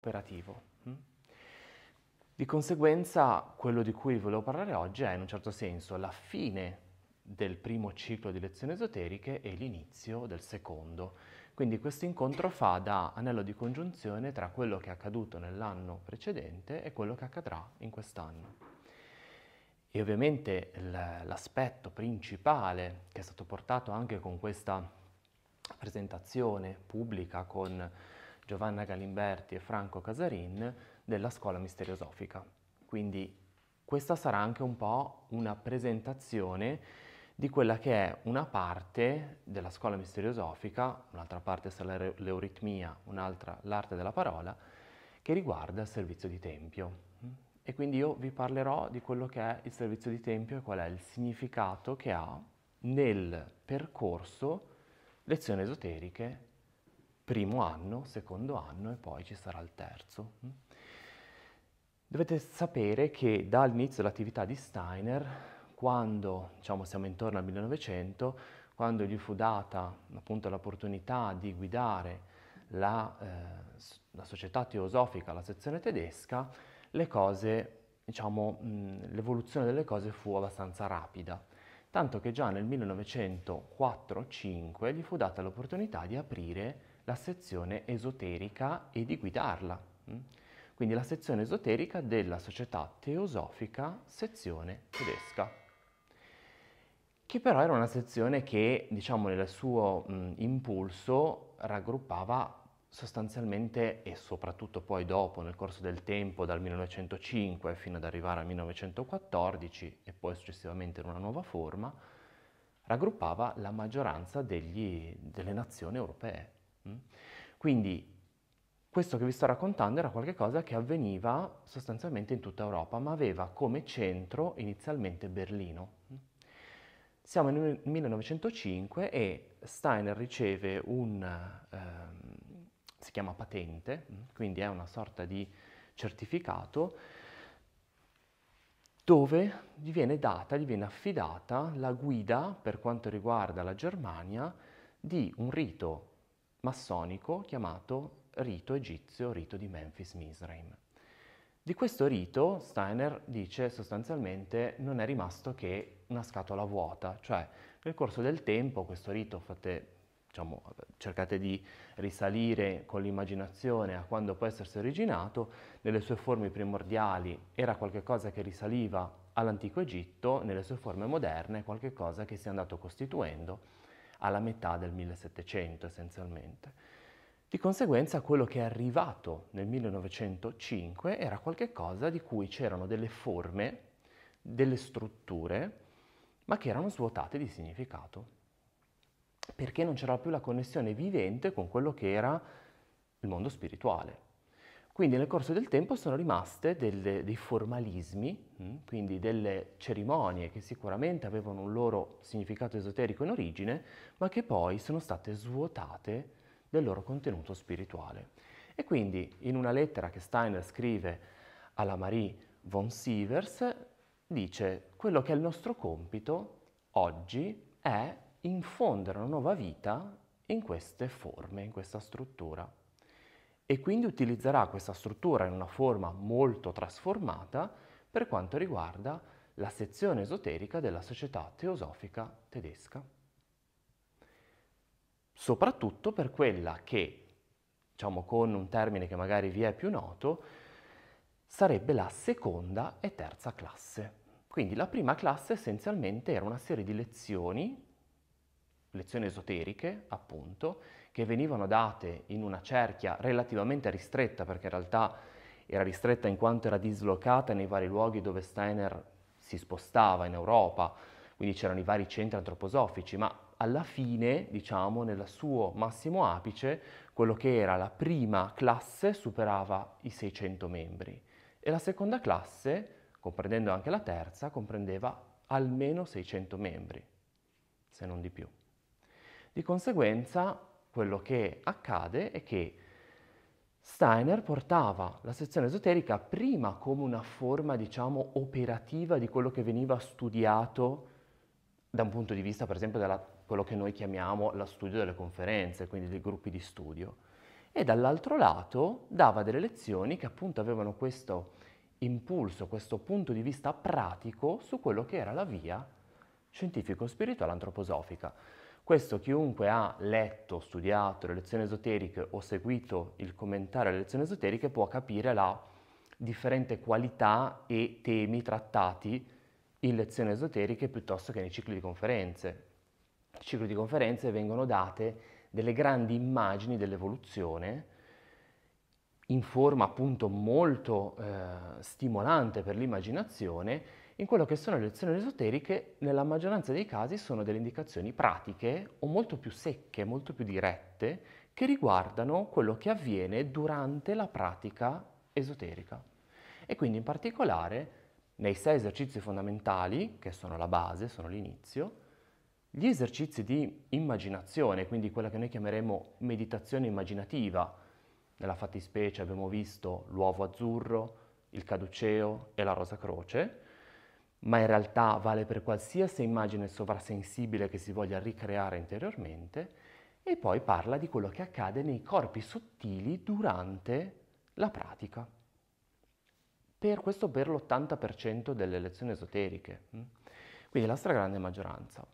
operativo. Mm? Di conseguenza, quello di cui volevo parlare oggi è in un certo senso la fine del primo ciclo di lezioni esoteriche e l'inizio del secondo. Quindi questo incontro fa da anello di congiunzione tra quello che è accaduto nell'anno precedente e quello che accadrà in quest'anno. E ovviamente l'aspetto principale che è stato portato anche con questa presentazione pubblica, con Giovanna Galimberti e Franco Casarin della Scuola Misteriosofica. Quindi questa sarà anche un po' una presentazione di quella che è una parte della scuola misteriosofica, un'altra parte sarà l'euritmia, un'altra l'arte della parola, che riguarda il servizio di tempio. E quindi io vi parlerò di quello che è il servizio di tempio e qual è il significato che ha nel percorso lezioni esoteriche primo anno, secondo anno e poi ci sarà il terzo. Mm. Dovete sapere che dall'inizio dell'attività di Steiner, quando diciamo, siamo intorno al 1900, quando gli fu data appunto l'opportunità di guidare la, eh, la, società teosofica, la sezione tedesca, le cose, diciamo, mh, mm, l'evoluzione delle cose fu abbastanza rapida, tanto che già nel 1904-5 gli fu data l'opportunità di aprire la sezione esoterica e di guidarla. Mm? Quindi la sezione esoterica della società teosofica sezione tedesca, che però era una sezione che, diciamo, nel suo mh, mm, impulso raggruppava sostanzialmente e soprattutto poi dopo nel corso del tempo dal 1905 fino ad arrivare al 1914 e poi successivamente in una nuova forma raggruppava la maggioranza degli, delle nazioni europee Mm? Quindi questo che vi sto raccontando era qualcosa che avveniva sostanzialmente in tutta Europa, ma aveva come centro inizialmente Berlino. Mm? Siamo nel 1905 e Steiner riceve un, ehm, si chiama patente, mm? quindi è una sorta di certificato, dove gli viene data, gli viene affidata la guida per quanto riguarda la Germania di un rito massonico chiamato rito egizio, rito di Memphis Misraim. Di questo rito Steiner dice sostanzialmente non è rimasto che una scatola vuota, cioè nel corso del tempo questo rito fate, diciamo, cercate di risalire con l'immaginazione a quando può essersi originato, nelle sue forme primordiali era qualcosa che risaliva all'antico Egitto, nelle sue forme moderne qualcosa che si è andato costituendo alla metà del 1700 essenzialmente. Di conseguenza quello che è arrivato nel 1905 era qualcosa di cui c'erano delle forme, delle strutture, ma che erano svuotate di significato, perché non c'era più la connessione vivente con quello che era il mondo spirituale. Quindi nel corso del tempo sono rimaste delle, dei formalismi, mm, quindi delle cerimonie che sicuramente avevano un loro significato esoterico in origine, ma che poi sono state svuotate del loro contenuto spirituale. E quindi in una lettera che Steiner scrive alla Marie von Sievers dice quello che è il nostro compito oggi è infondere una nuova vita in queste forme, in questa struttura e quindi utilizzerà questa struttura in una forma molto trasformata per quanto riguarda la sezione esoterica della società teosofica tedesca. Soprattutto per quella che, diciamo con un termine che magari vi è più noto, sarebbe la seconda e terza classe. Quindi la prima classe essenzialmente era una serie di lezioni, lezioni esoteriche appunto, che venivano date in una cerchia relativamente ristretta, perché in realtà era ristretta in quanto era dislocata nei vari luoghi dove Steiner si spostava in Europa, quindi c'erano i vari centri antroposofici, ma alla fine, diciamo, nel suo massimo apice, quello che era la prima classe superava i 600 membri e la seconda classe, comprendendo anche la terza, comprendeva almeno 600 membri, se non di più. Di conseguenza quello che accade è che Steiner portava la sezione esoterica prima come una forma, diciamo, operativa di quello che veniva studiato da un punto di vista, per esempio, di quello che noi chiamiamo lo studio delle conferenze, quindi dei gruppi di studio. E dall'altro lato dava delle lezioni che appunto avevano questo impulso, questo punto di vista pratico su quello che era la via scientifico-spirituale antroposofica. Questo chiunque ha letto, studiato le lezioni esoteriche o seguito il commentario alle lezioni esoteriche può capire la differente qualità e temi trattati in lezioni esoteriche piuttosto che nei cicli di conferenze. Nei cicli di conferenze vengono date delle grandi immagini dell'evoluzione in forma appunto molto eh, stimolante per l'immaginazione in quello che sono le lezioni esoteriche, nella maggioranza dei casi sono delle indicazioni pratiche o molto più secche, molto più dirette, che riguardano quello che avviene durante la pratica esoterica. E quindi in particolare nei sei esercizi fondamentali, che sono la base, sono l'inizio, gli esercizi di immaginazione, quindi quella che noi chiameremo meditazione immaginativa, nella fattispecie abbiamo visto l'uovo azzurro, il caduceo e la rosa croce, ma in realtà vale per qualsiasi immagine sovrasensibile che si voglia ricreare interiormente, e poi parla di quello che accade nei corpi sottili durante la pratica. Per questo per l'80% delle lezioni esoteriche, mm? quindi la stragrande maggioranza.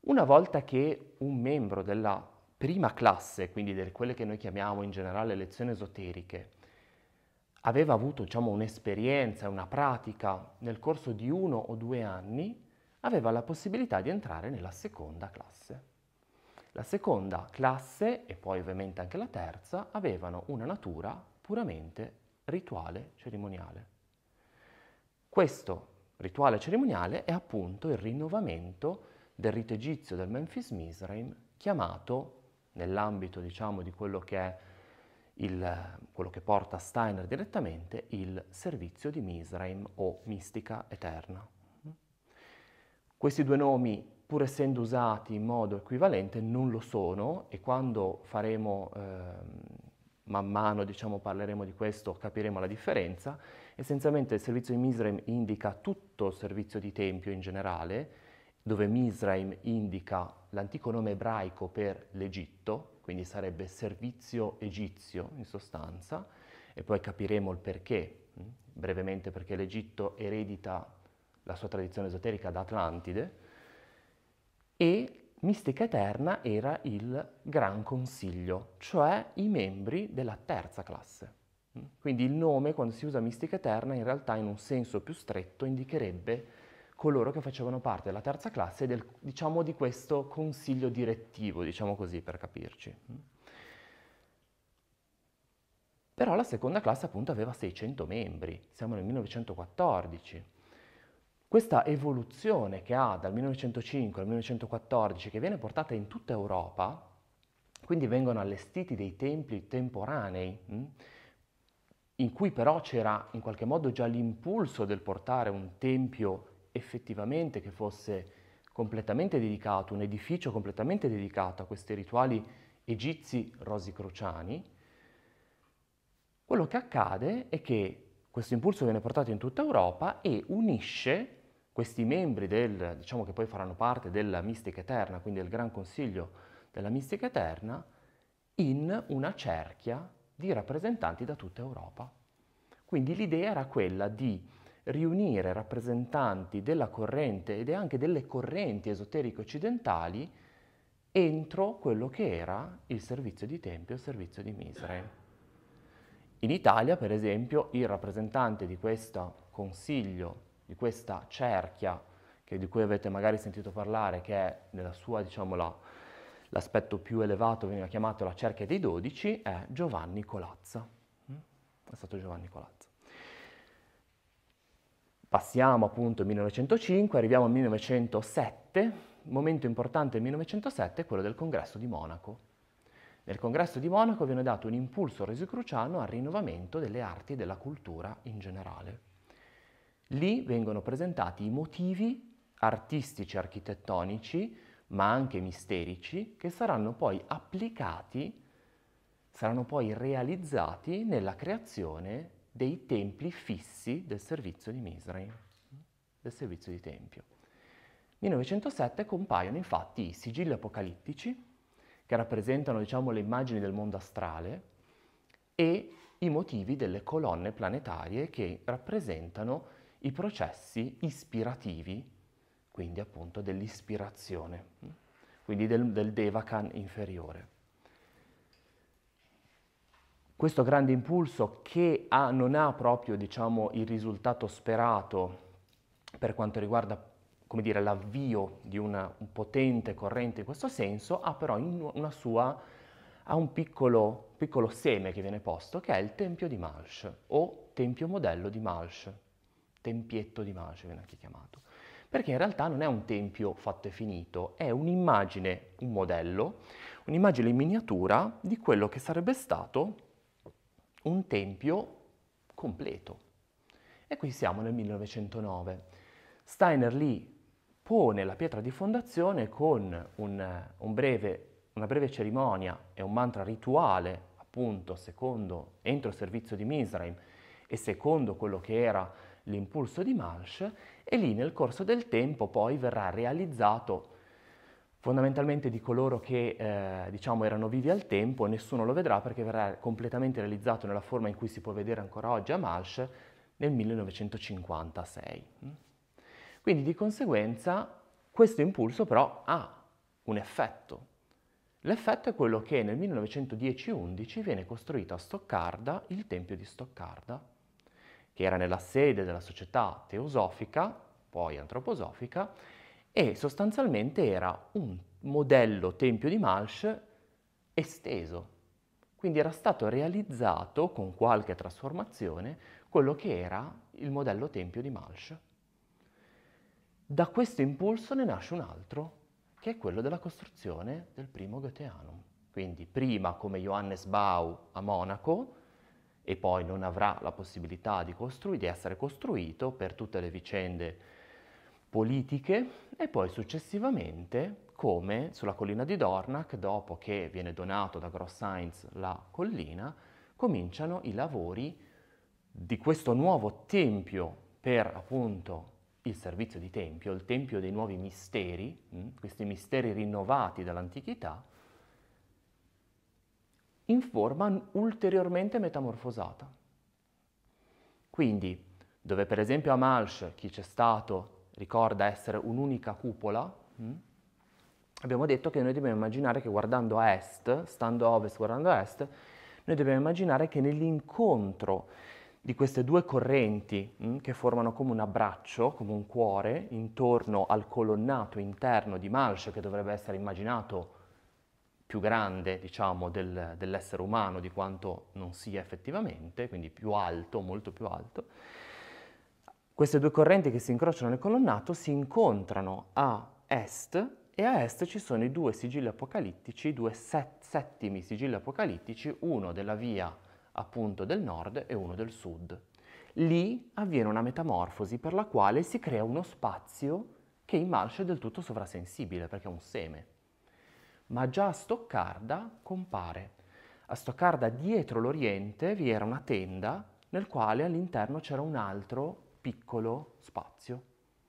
Una volta che un membro della prima classe, quindi delle quelle che noi chiamiamo in generale lezioni esoteriche, aveva avuto diciamo, un'esperienza, una pratica nel corso di uno o due anni, aveva la possibilità di entrare nella seconda classe. La seconda classe e poi ovviamente anche la terza avevano una natura puramente rituale cerimoniale. Questo rituale cerimoniale è appunto il rinnovamento del rito egizio del Memphis Misraim chiamato nell'ambito diciamo di quello che è il, quello che porta Steiner direttamente, il servizio di Misraim o mistica eterna. Questi due nomi, pur essendo usati in modo equivalente, non lo sono e quando faremo, eh, man mano diciamo, parleremo di questo, capiremo la differenza. Essenzialmente il servizio di Misraim indica tutto il servizio di Tempio in generale, dove Misraim indica l'antico nome ebraico per l'Egitto, quindi sarebbe servizio egizio in sostanza, e poi capiremo il perché, mm, brevemente perché l'Egitto eredita la sua tradizione esoterica da Atlantide, e Mistica Eterna era il Gran Consiglio, cioè i membri della terza classe. Mm, quindi il nome, quando si usa Mistica Eterna, in realtà in un senso più stretto indicherebbe coloro che facevano parte della terza classe del, diciamo, di questo consiglio direttivo, diciamo così per capirci. Però la seconda classe appunto aveva 600 membri, siamo nel 1914. Questa evoluzione che ha dal 1905 al 1914, che viene portata in tutta Europa, quindi vengono allestiti dei templi temporanei, hm, in cui però c'era in qualche modo già l'impulso del portare un tempio effettivamente che fosse completamente dedicato, un edificio completamente dedicato a questi rituali egizi rosicrociani, quello che accade è che questo impulso viene portato in tutta Europa e unisce questi membri del, diciamo che poi faranno parte della mistica eterna, quindi del Gran Consiglio della mistica eterna, in una cerchia di rappresentanti da tutta Europa. Quindi l'idea era quella di riunire rappresentanti della corrente ed anche delle correnti esoteriche occidentali entro quello che era il servizio di tempio il servizio di Misre. In Italia, per esempio, il rappresentante di questo consiglio, di questa cerchia che, di cui avete magari sentito parlare, che è nella sua, diciamo, la, l'aspetto più elevato veniva chiamato la cerchia dei dodici, è Giovanni Colazza. Mm? È stato Giovanni Colazza. Passiamo appunto al 1905, arriviamo al 1907, momento importante del 1907 è quello del congresso di Monaco. Nel congresso di Monaco viene dato un impulso resicruciano al rinnovamento delle arti e della cultura in generale. Lì vengono presentati i motivi artistici, architettonici, ma anche misterici, che saranno poi applicati, saranno poi realizzati nella creazione dei templi fissi del servizio di Misraim, del servizio di Tempio. Nel 1907 compaiono infatti i sigilli apocalittici, che rappresentano diciamo, le immagini del mondo astrale, e i motivi delle colonne planetarie che rappresentano i processi ispirativi, quindi appunto dell'ispirazione, quindi del, del Devakan inferiore questo grande impulso che ha, non ha proprio diciamo, il risultato sperato per quanto riguarda dire, l'avvio di una, un potente corrente in questo senso, ha però una sua, ha un piccolo, piccolo seme che viene posto, che è il Tempio di Malsh, o Tempio Modello di Malsh, Tempietto di Malsh viene anche chiamato, perché in realtà non è un tempio fatto e finito, è un'immagine, un modello, un'immagine in miniatura di quello che sarebbe stato un tempio completo. E qui siamo nel 1909. Steiner lì pone la pietra di fondazione con un, un breve, una breve cerimonia e un mantra rituale, appunto, secondo, entro il servizio di Misraim e secondo quello che era l'impulso di Marsh, e lì nel corso del tempo poi verrà realizzato fondamentalmente di coloro che eh, diciamo erano vivi al tempo, nessuno lo vedrà perché verrà completamente realizzato nella forma in cui si può vedere ancora oggi a Malsh nel 1956. Quindi di conseguenza questo impulso però ha un effetto. L'effetto è quello che nel 1910-11 viene costruito a Stoccarda il Tempio di Stoccarda, che era nella sede della società teosofica, poi antroposofica, e sostanzialmente era un modello Tempio di Malsh esteso. Quindi era stato realizzato con qualche trasformazione quello che era il modello Tempio di Malsh. Da questo impulso ne nasce un altro, che è quello della costruzione del primo Goetheanum. Quindi prima come Johannes Bau a Monaco, e poi non avrà la possibilità di, di essere costruito per tutte le vicende politiche e poi successivamente come sulla collina di Dornach, dopo che viene donato da Grossainz la collina, cominciano i lavori di questo nuovo tempio per appunto il servizio di tempio, il tempio dei nuovi misteri, mm, questi misteri rinnovati dall'antichità, in forma ulteriormente metamorfosata. Quindi, dove per esempio a Malsh, chi c'è stato ricorda essere un'unica cupola, mh? Mm. abbiamo detto che noi dobbiamo immaginare che guardando a est, stando a ovest, guardando a est, noi dobbiamo immaginare che nell'incontro di queste due correnti mh, mm, che formano come un abbraccio, come un cuore, intorno al colonnato interno di Malsce, che dovrebbe essere immaginato più grande, diciamo, del, dell'essere umano di quanto non sia effettivamente, quindi più alto, molto più alto, queste due correnti che si incrociano nel colonnato si incontrano a est e a est ci sono i due sigilli apocalittici, i due set, settimi sigilli apocalittici, uno della via appunto del nord e uno del sud. Lì avviene una metamorfosi per la quale si crea uno spazio che in Malsh è del tutto sovrasensibile perché è un seme. Ma già a Stoccarda compare. A Stoccarda dietro l'Oriente vi era una tenda nel quale all'interno c'era un altro piccolo spazio.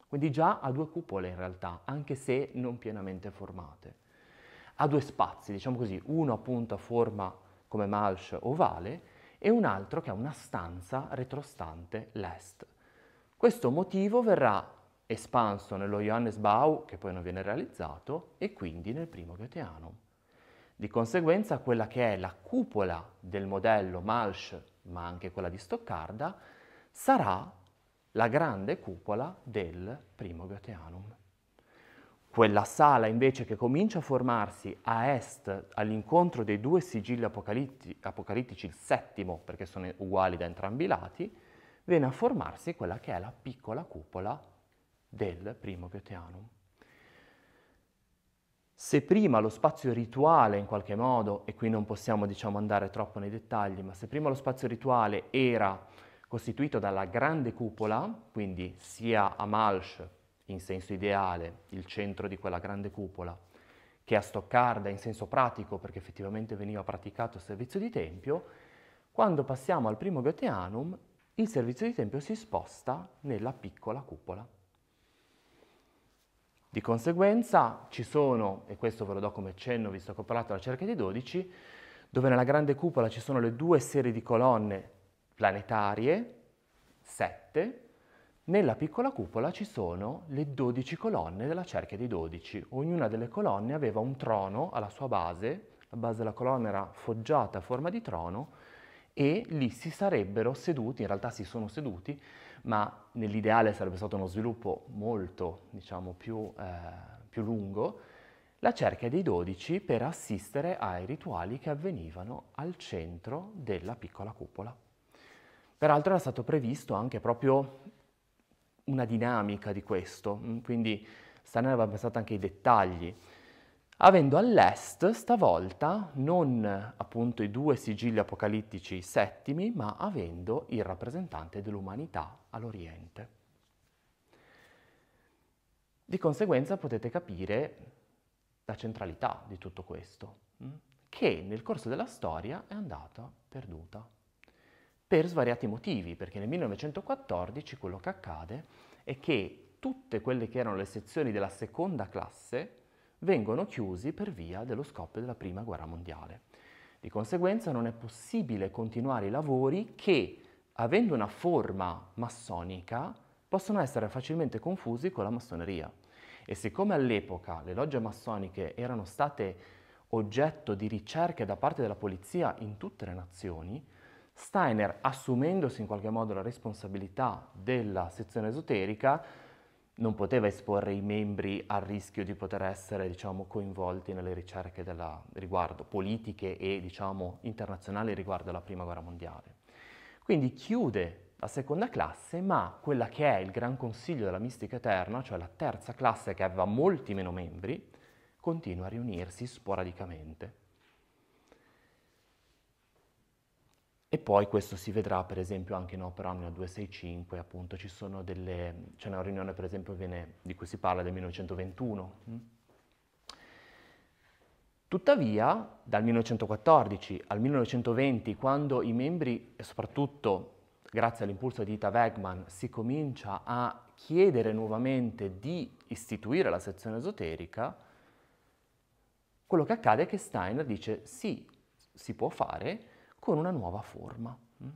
Quindi già ha due cupole in realtà, anche se non pienamente formate. Ha due spazi, diciamo così, uno appunto a forma come Malch ovale e un altro che ha una stanza retrostante l'est. Questo motivo verrà espanso nello Johannes Bau, che poi non viene realizzato, e quindi nel primo Goetheanum. Di conseguenza quella che è la cupola del modello Malch, ma anche quella di Stoccarda, sarà la grande cupola del primo Goetheanum. Quella sala invece che comincia a formarsi a est all'incontro dei due sigilli apocalittici, apocalittici, il settimo perché sono uguali da entrambi i lati, viene a formarsi quella che è la piccola cupola del primo Goetheanum. Se prima lo spazio rituale in qualche modo, e qui non possiamo diciamo, andare troppo nei dettagli, ma se prima lo spazio rituale era costituito dalla grande cupola, quindi sia a Malsch in senso ideale, il centro di quella grande cupola, che a Stoccarda in senso pratico, perché effettivamente veniva praticato il servizio di Tempio, quando passiamo al primo Goetheanum, il servizio di Tempio si sposta nella piccola cupola. Di conseguenza ci sono, e questo ve lo do come cenno visto che ho parlato della cerca dei 12, dove nella grande cupola ci sono le due serie di colonne planetarie, 7. Nella piccola cupola ci sono le 12 colonne della cerchia dei 12. Ognuna delle colonne aveva un trono alla sua base, la base della colonna era foggiata a forma di trono e lì si sarebbero seduti, in realtà si sono seduti, ma nell'ideale sarebbe stato uno sviluppo molto, diciamo, più, eh, più lungo, la cerchia dei 12 per assistere ai rituali che avvenivano al centro della piccola cupola. Peraltro era stato previsto anche proprio una dinamica di questo, mm, quindi Steiner aveva pensato anche ai dettagli. Avendo all'est stavolta non appunto i due sigilli apocalittici settimi, ma avendo il rappresentante dell'umanità all'Oriente. Di conseguenza potete capire la centralità di tutto questo, mm, che nel corso della storia è andata perduta per svariati motivi, perché nel 1914 quello che accade è che tutte quelle che erano le sezioni della seconda classe vengono chiuse per via dello scoppio della prima guerra mondiale. Di conseguenza non è possibile continuare i lavori che, avendo una forma massonica, possono essere facilmente confusi con la massoneria. E siccome all'epoca le logge massoniche erano state oggetto di ricerche da parte della polizia in tutte le nazioni, Steiner, assumendosi in qualche modo la responsabilità della sezione esoterica, non poteva esporre i membri al rischio di poter essere diciamo, coinvolti nelle ricerche della, riguardo politiche e diciamo, internazionali riguardo alla Prima Guerra Mondiale. Quindi chiude la seconda classe, ma quella che è il Gran Consiglio della Mistica Eterna, cioè la terza classe che aveva molti meno membri, continua a riunirsi sporadicamente. E poi questo si vedrà per esempio anche in Opera Omnia 265, appunto ci sono delle, c'è una riunione per esempio viene, di cui si parla del 1921. Mm. Tuttavia dal 1914 al 1920 quando i membri e soprattutto grazie all'impulso di Ita Wegman si comincia a chiedere nuovamente di istituire la sezione esoterica, quello che accade è che Steiner dice sì, si può fare, con una nuova forma. Mm?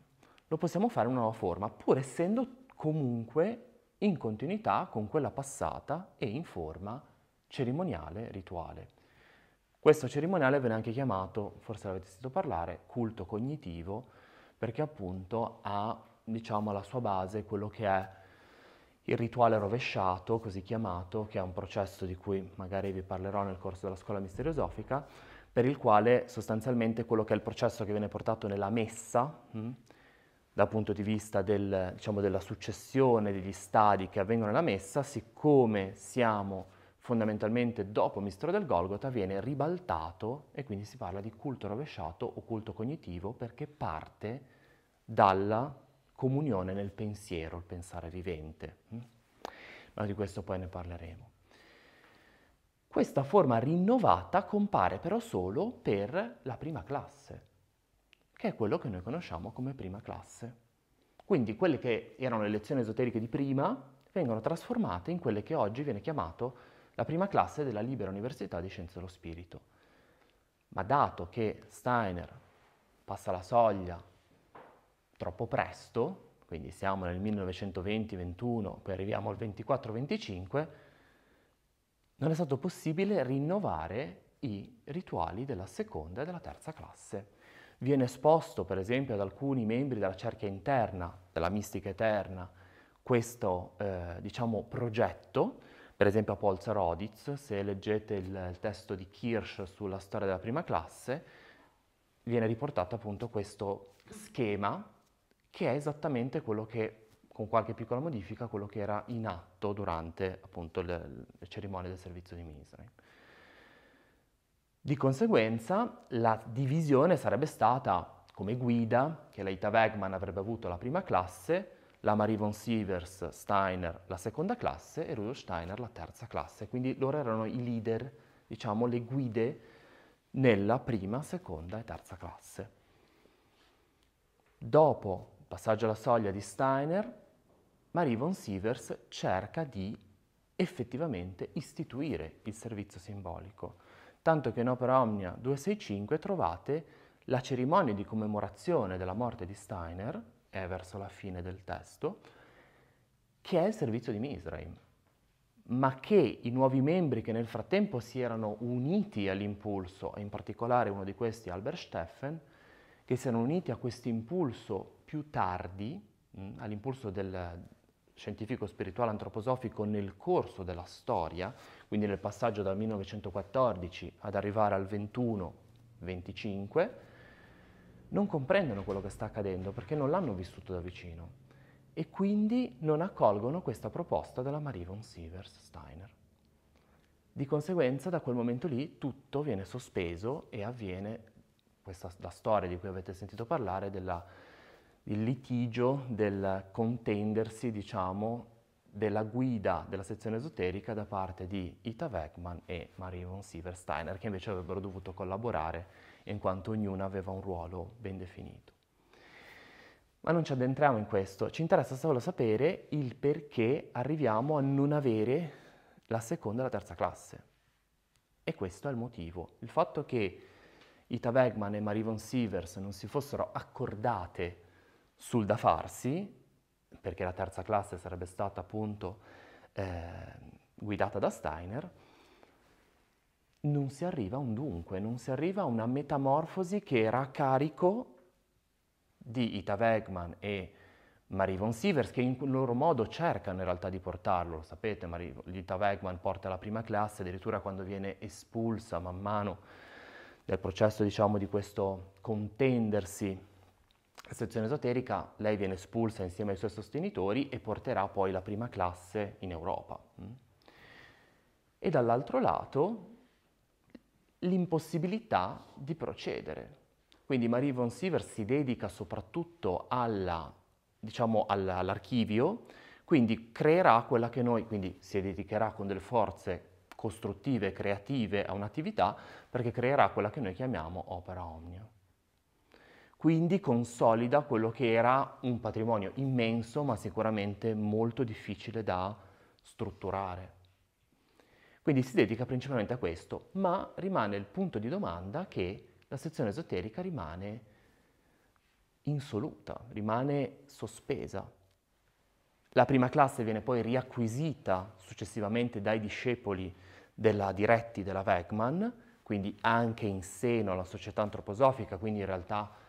Lo possiamo fare in una nuova forma, pur essendo comunque in continuità con quella passata e in forma cerimoniale, rituale. Questo cerimoniale viene anche chiamato, forse l'avete sentito parlare, culto cognitivo, perché appunto ha, diciamo, alla sua base quello che è il rituale rovesciato, così chiamato, che è un processo di cui magari vi parlerò nel corso della scuola misteriosofica, per il quale sostanzialmente quello che è il processo che viene portato nella messa, mh, mm, dal punto di vista del, diciamo, della successione degli stadi che avvengono nella messa, siccome siamo fondamentalmente dopo Mistero del Golgota viene ribaltato e quindi si parla di culto rovesciato o culto cognitivo perché parte dalla comunione nel pensiero, il pensare vivente. Mm. Ma di questo poi ne parleremo. Questa forma rinnovata compare però solo per la prima classe, che è quello che noi conosciamo come prima classe. Quindi quelle che erano le lezioni esoteriche di prima vengono trasformate in quelle che oggi viene chiamato la prima classe della Libera Università di Scienze dello Spirito. Ma dato che Steiner passa la soglia troppo presto, quindi siamo nel 1920-21, poi arriviamo al 24-25, non è stato possibile rinnovare i rituali della seconda e della terza classe. Viene esposto, per esempio, ad alcuni membri della cerchia interna, della mistica eterna, questo eh, diciamo, progetto, per esempio a Paul Roditz, se leggete il, il testo di Kirsch sulla storia della prima classe, viene riportato appunto questo schema che è esattamente quello che con qualche piccola modifica quello che era in atto durante appunto, le, le cerimonie del servizio di ministri. Di conseguenza la divisione sarebbe stata come guida che Leita Wegman avrebbe avuto la prima classe, la Marie von Sievers Steiner la seconda classe e Rudolf Steiner la terza classe, quindi loro erano i leader, diciamo le guide nella prima, seconda e terza classe. Dopo passaggio alla soglia di Steiner, Marie von Sievers cerca di effettivamente istituire il servizio simbolico, tanto che in Opera Omnia 265 trovate la cerimonia di commemorazione della morte di Steiner, è verso la fine del testo, che è il servizio di Misraim, ma che i nuovi membri che nel frattempo si erano uniti all'impulso, e in particolare uno di questi Albert Steffen, che si erano uniti a questo impulso più tardi, all'impulso del, scientifico spirituale antroposofico nel corso della storia, quindi nel passaggio dal 1914 ad arrivare al 21-25, non comprendono quello che sta accadendo perché non l'hanno vissuto da vicino e quindi non accolgono questa proposta della Marie von Sievers Steiner. Di conseguenza da quel momento lì tutto viene sospeso e avviene questa, la storia di cui avete sentito parlare della il litigio del contendersi, diciamo, della guida della sezione esoterica da parte di Ita Wegman e Marie von Sieversteiner, che invece avrebbero dovuto collaborare in quanto ognuna aveva un ruolo ben definito. Ma non ci addentriamo in questo, ci interessa solo sapere il perché arriviamo a non avere la seconda e la terza classe. E questo è il motivo. Il fatto che Ita Wegman e Marie von Sievers non si fossero accordate sul da farsi, perché la terza classe sarebbe stata appunto eh, guidata da Steiner, non si arriva a un dunque, non si arriva a una metamorfosi che era a carico di Ita Wegman e Marie von Sievers, che in loro modo cercano in realtà di portarlo, lo sapete, Marie, Ita Wegman porta la prima classe, addirittura quando viene espulsa man mano del processo, diciamo, di questo contendersi la sezione esoterica, lei viene espulsa insieme ai suoi sostenitori e porterà poi la prima classe in Europa. Mm. E dall'altro lato l'impossibilità di procedere. Quindi Marie von Siever si dedica soprattutto alla, diciamo, all'archivio, quindi creerà quella che noi, quindi si dedicherà con delle forze costruttive, creative a un'attività, perché creerà quella che noi chiamiamo opera omnia quindi consolida quello che era un patrimonio immenso ma sicuramente molto difficile da strutturare. Quindi si dedica principalmente a questo, ma rimane il punto di domanda che la sezione esoterica rimane insoluta, rimane sospesa. La prima classe viene poi riacquisita successivamente dai discepoli della, diretti della Wegman, quindi anche in seno alla società antroposofica, quindi in realtà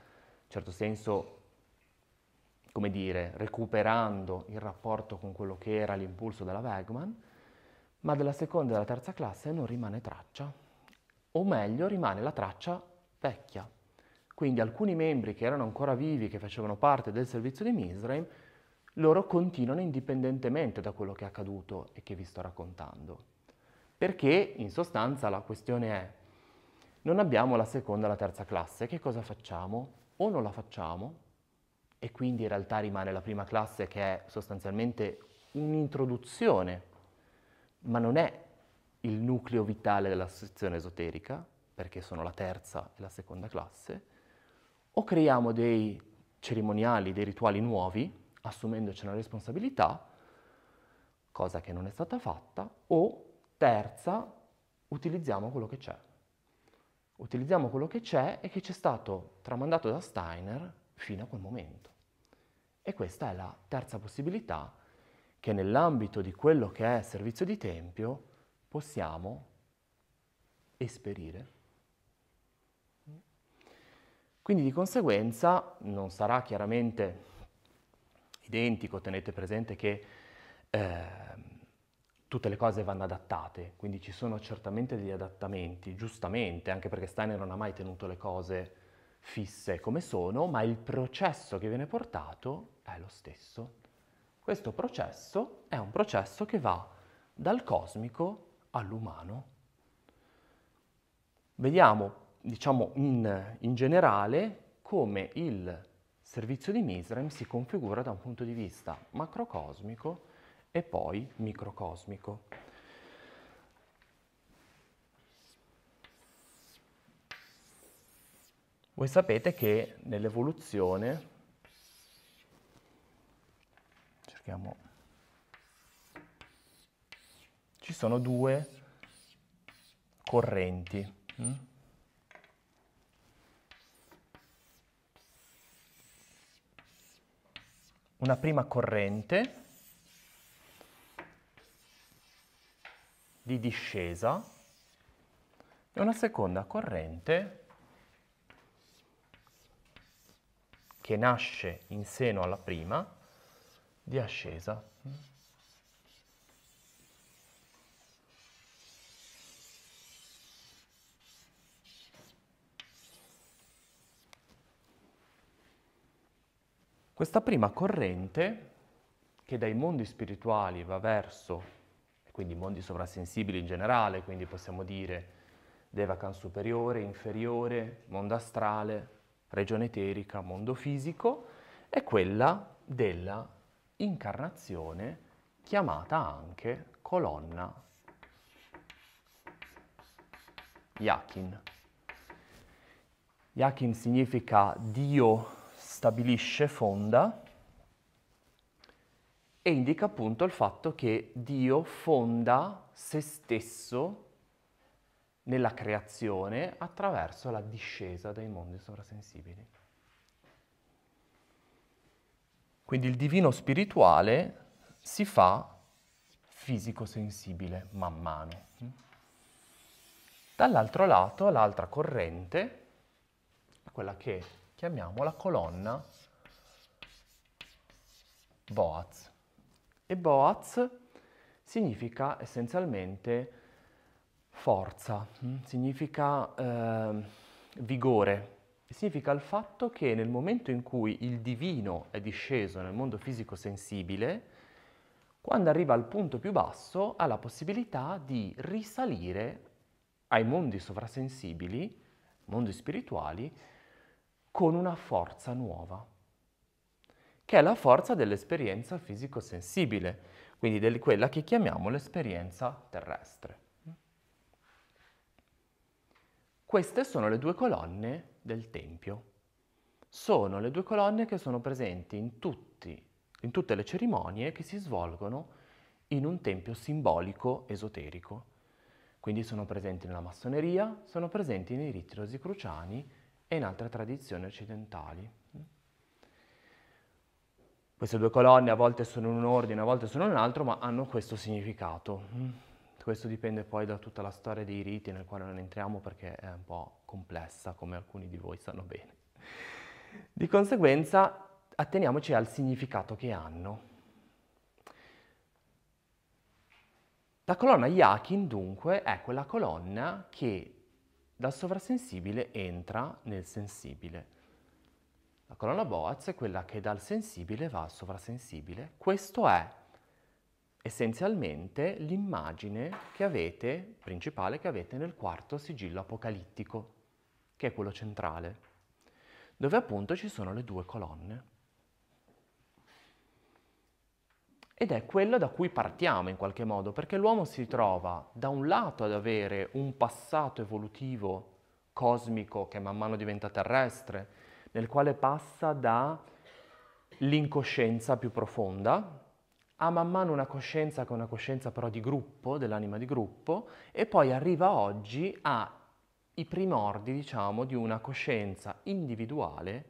certo senso, come dire, recuperando il rapporto con quello che era l'impulso della Wegman, ma della seconda e della terza classe non rimane traccia, o meglio rimane la traccia vecchia. Quindi alcuni membri che erano ancora vivi, che facevano parte del servizio di Misraim, loro continuano indipendentemente da quello che è accaduto e che vi sto raccontando. Perché in sostanza la questione è, non abbiamo la seconda e la terza classe, che cosa facciamo? o non la facciamo, e quindi in realtà rimane la prima classe che è sostanzialmente un'introduzione, ma non è il nucleo vitale della sezione esoterica, perché sono la terza e la seconda classe, o creiamo dei cerimoniali, dei rituali nuovi, assumendoci una responsabilità, cosa che non è stata fatta, o terza, utilizziamo quello che c'è utilizziamo quello che c'è e che c'è stato tramandato da Steiner fino a quel momento. E questa è la terza possibilità che nell'ambito di quello che è servizio di tempio possiamo esperire. Quindi di conseguenza non sarà chiaramente identico, tenete presente che eh, tutte le cose vanno adattate, quindi ci sono certamente degli adattamenti, giustamente, anche perché Steiner non ha mai tenuto le cose fisse come sono, ma il processo che viene portato è lo stesso. Questo processo è un processo che va dal cosmico all'umano. Vediamo, diciamo, in, in generale come il servizio di Misraim si configura da un punto di vista macrocosmico e poi microcosmico. Voi sapete che nell'evoluzione, cerchiamo, ci sono due correnti. Mm? Una prima corrente di discesa e una seconda corrente che nasce in seno alla prima di ascesa. Questa prima corrente, che dai mondi spirituali va verso quindi mondi sovrasensibili in generale, quindi possiamo dire Devakan superiore, inferiore, mondo astrale, regione eterica, mondo fisico, è quella della incarnazione chiamata anche colonna Yakin. Yakin significa Dio stabilisce, fonda, e indica appunto il fatto che Dio fonda se stesso nella creazione attraverso la discesa dai mondi sovrasensibili. Quindi il divino spirituale si fa fisico sensibile man mano. Dall'altro lato, l'altra corrente quella che chiamiamo la colonna Boaz e Boaz significa essenzialmente forza, mm? significa eh, vigore, significa il fatto che nel momento in cui il divino è disceso nel mondo fisico sensibile, quando arriva al punto più basso ha la possibilità di risalire ai mondi sovrasensibili, mondi spirituali, con una forza nuova che è la forza dell'esperienza fisico-sensibile, quindi di quella che chiamiamo l'esperienza terrestre. Queste sono le due colonne del Tempio. Sono le due colonne che sono presenti in, tutti, in tutte le cerimonie che si svolgono in un tempio simbolico esoterico. Quindi sono presenti nella massoneria, sono presenti nei riti rosicruciani e in altre tradizioni occidentali. Queste due colonne a volte sono in un ordine, a volte sono in un altro, ma hanno questo significato. Mm. Questo dipende poi da tutta la storia dei riti nel quale non entriamo perché è un po' complessa, come alcuni di voi sanno bene. Di conseguenza atteniamoci al significato che hanno. La colonna Yakin dunque è quella colonna che dal sovrasensibile entra nel sensibile. La colonna Boaz è quella che dal sensibile va al sovrasensibile. Questo è essenzialmente l'immagine che avete, principale che avete nel quarto sigillo apocalittico, che è quello centrale, dove appunto ci sono le due colonne. Ed è quello da cui partiamo in qualche modo, perché l'uomo si trova da un lato ad avere un passato evolutivo cosmico che man mano diventa terrestre, nel quale passa dall'incoscienza più profonda a man mano una coscienza che è una coscienza però di gruppo, dell'anima di gruppo, e poi arriva oggi ai primordi, diciamo, di una coscienza individuale,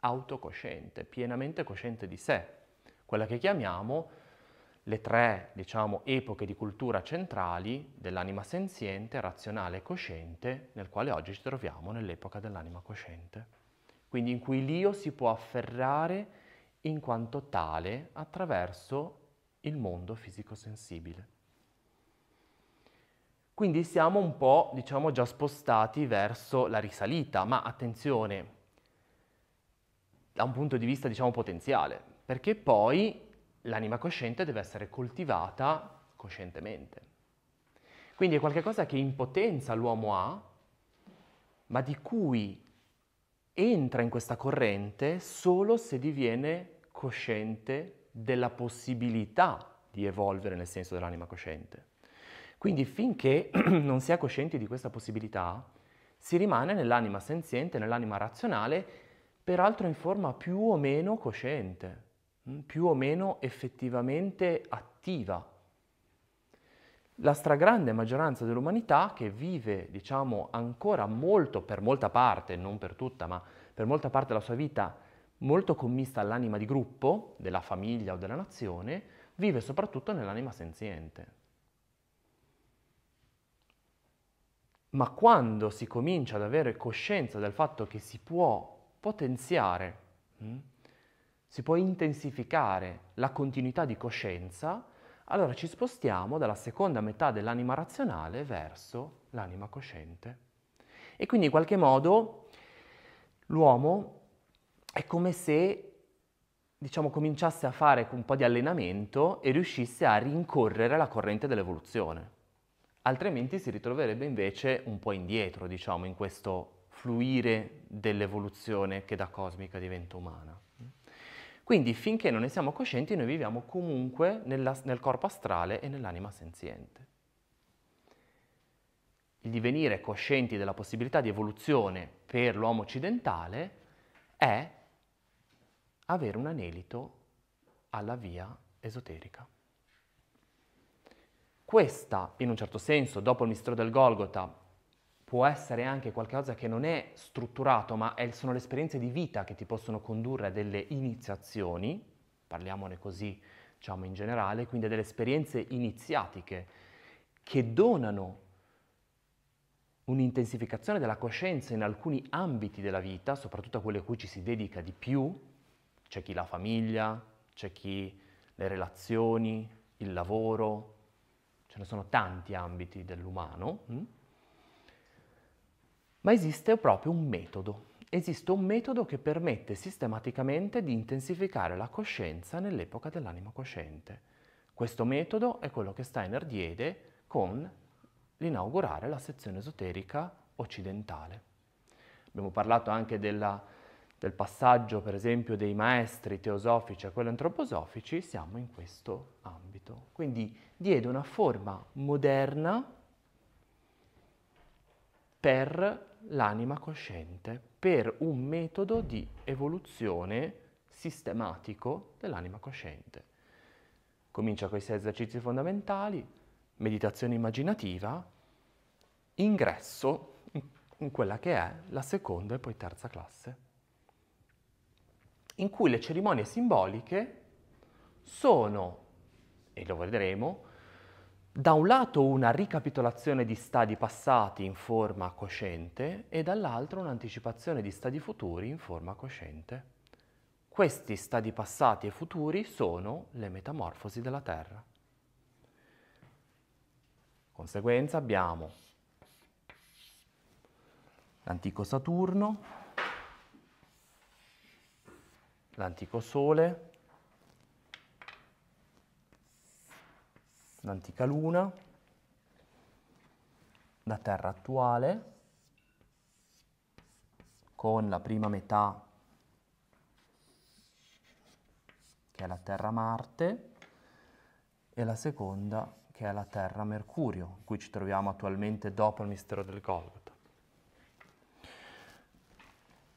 autocosciente, pienamente cosciente di sé, quella che chiamiamo le tre, diciamo, epoche di cultura centrali dell'anima senziente, razionale e cosciente, nel quale oggi ci troviamo nell'epoca dell'anima cosciente quindi in cui l'io si può afferrare in quanto tale attraverso il mondo fisico-sensibile. Quindi siamo un po', diciamo, già spostati verso la risalita, ma attenzione, da un punto di vista, diciamo, potenziale, perché poi l'anima cosciente deve essere coltivata coscientemente. Quindi è qualcosa che in potenza l'uomo ha, ma di cui entra in questa corrente solo se diviene cosciente della possibilità di evolvere nel senso dell'anima cosciente. Quindi finché non si è coscienti di questa possibilità, si rimane nell'anima senziente, nell'anima razionale, peraltro in forma più o meno cosciente, mm, più o meno effettivamente attiva, la stragrande maggioranza dell'umanità che vive, diciamo, ancora molto, per molta parte, non per tutta, ma per molta parte della sua vita, molto commista all'anima di gruppo, della famiglia o della nazione, vive soprattutto nell'anima senziente. Ma quando si comincia ad avere coscienza del fatto che si può potenziare, hm, si può intensificare la continuità di coscienza, allora ci spostiamo dalla seconda metà dell'anima razionale verso l'anima cosciente. E quindi in qualche modo l'uomo è come se diciamo, cominciasse a fare un po' di allenamento e riuscisse a rincorrere la corrente dell'evoluzione. Altrimenti si ritroverebbe invece un po' indietro, diciamo, in questo fluire dell'evoluzione che da cosmica diventa umana. Quindi finché non ne siamo coscienti noi viviamo comunque nella, nel corpo astrale e nell'anima senziente. Il divenire coscienti della possibilità di evoluzione per l'uomo occidentale è avere un anelito alla via esoterica. Questa, in un certo senso, dopo il mistero del Golgota, può essere anche qualcosa che non è strutturato, ma è, sono le esperienze di vita che ti possono condurre a delle iniziazioni, parliamone così diciamo in generale, quindi a delle esperienze iniziatiche che donano un'intensificazione della coscienza in alcuni ambiti della vita, soprattutto a quelli a cui ci si dedica di più, c'è chi la famiglia, c'è chi le relazioni, il lavoro, ce ne sono tanti ambiti dell'umano. Hm? Ma esiste proprio un metodo. Esiste un metodo che permette sistematicamente di intensificare la coscienza nell'epoca dell'anima cosciente. Questo metodo è quello che Steiner diede con l'inaugurare la sezione esoterica occidentale. Abbiamo parlato anche della, del passaggio, per esempio, dei maestri teosofici a quelli antroposofici, siamo in questo ambito. Quindi diede una forma moderna per l'anima cosciente, per un metodo di evoluzione sistematico dell'anima cosciente. Comincia con i sei esercizi fondamentali, meditazione immaginativa, ingresso in quella che è la seconda e poi terza classe, in cui le cerimonie simboliche sono, e lo vedremo, da un lato una ricapitolazione di stadi passati in forma cosciente e dall'altro un'anticipazione di stadi futuri in forma cosciente. Questi stadi passati e futuri sono le metamorfosi della Terra. Conseguenza abbiamo l'antico Saturno, l'antico Sole, l'antica luna, la Terra attuale, con la prima metà che è la Terra Marte e la seconda che è la Terra Mercurio, in cui ci troviamo attualmente dopo il mistero del Golgotha.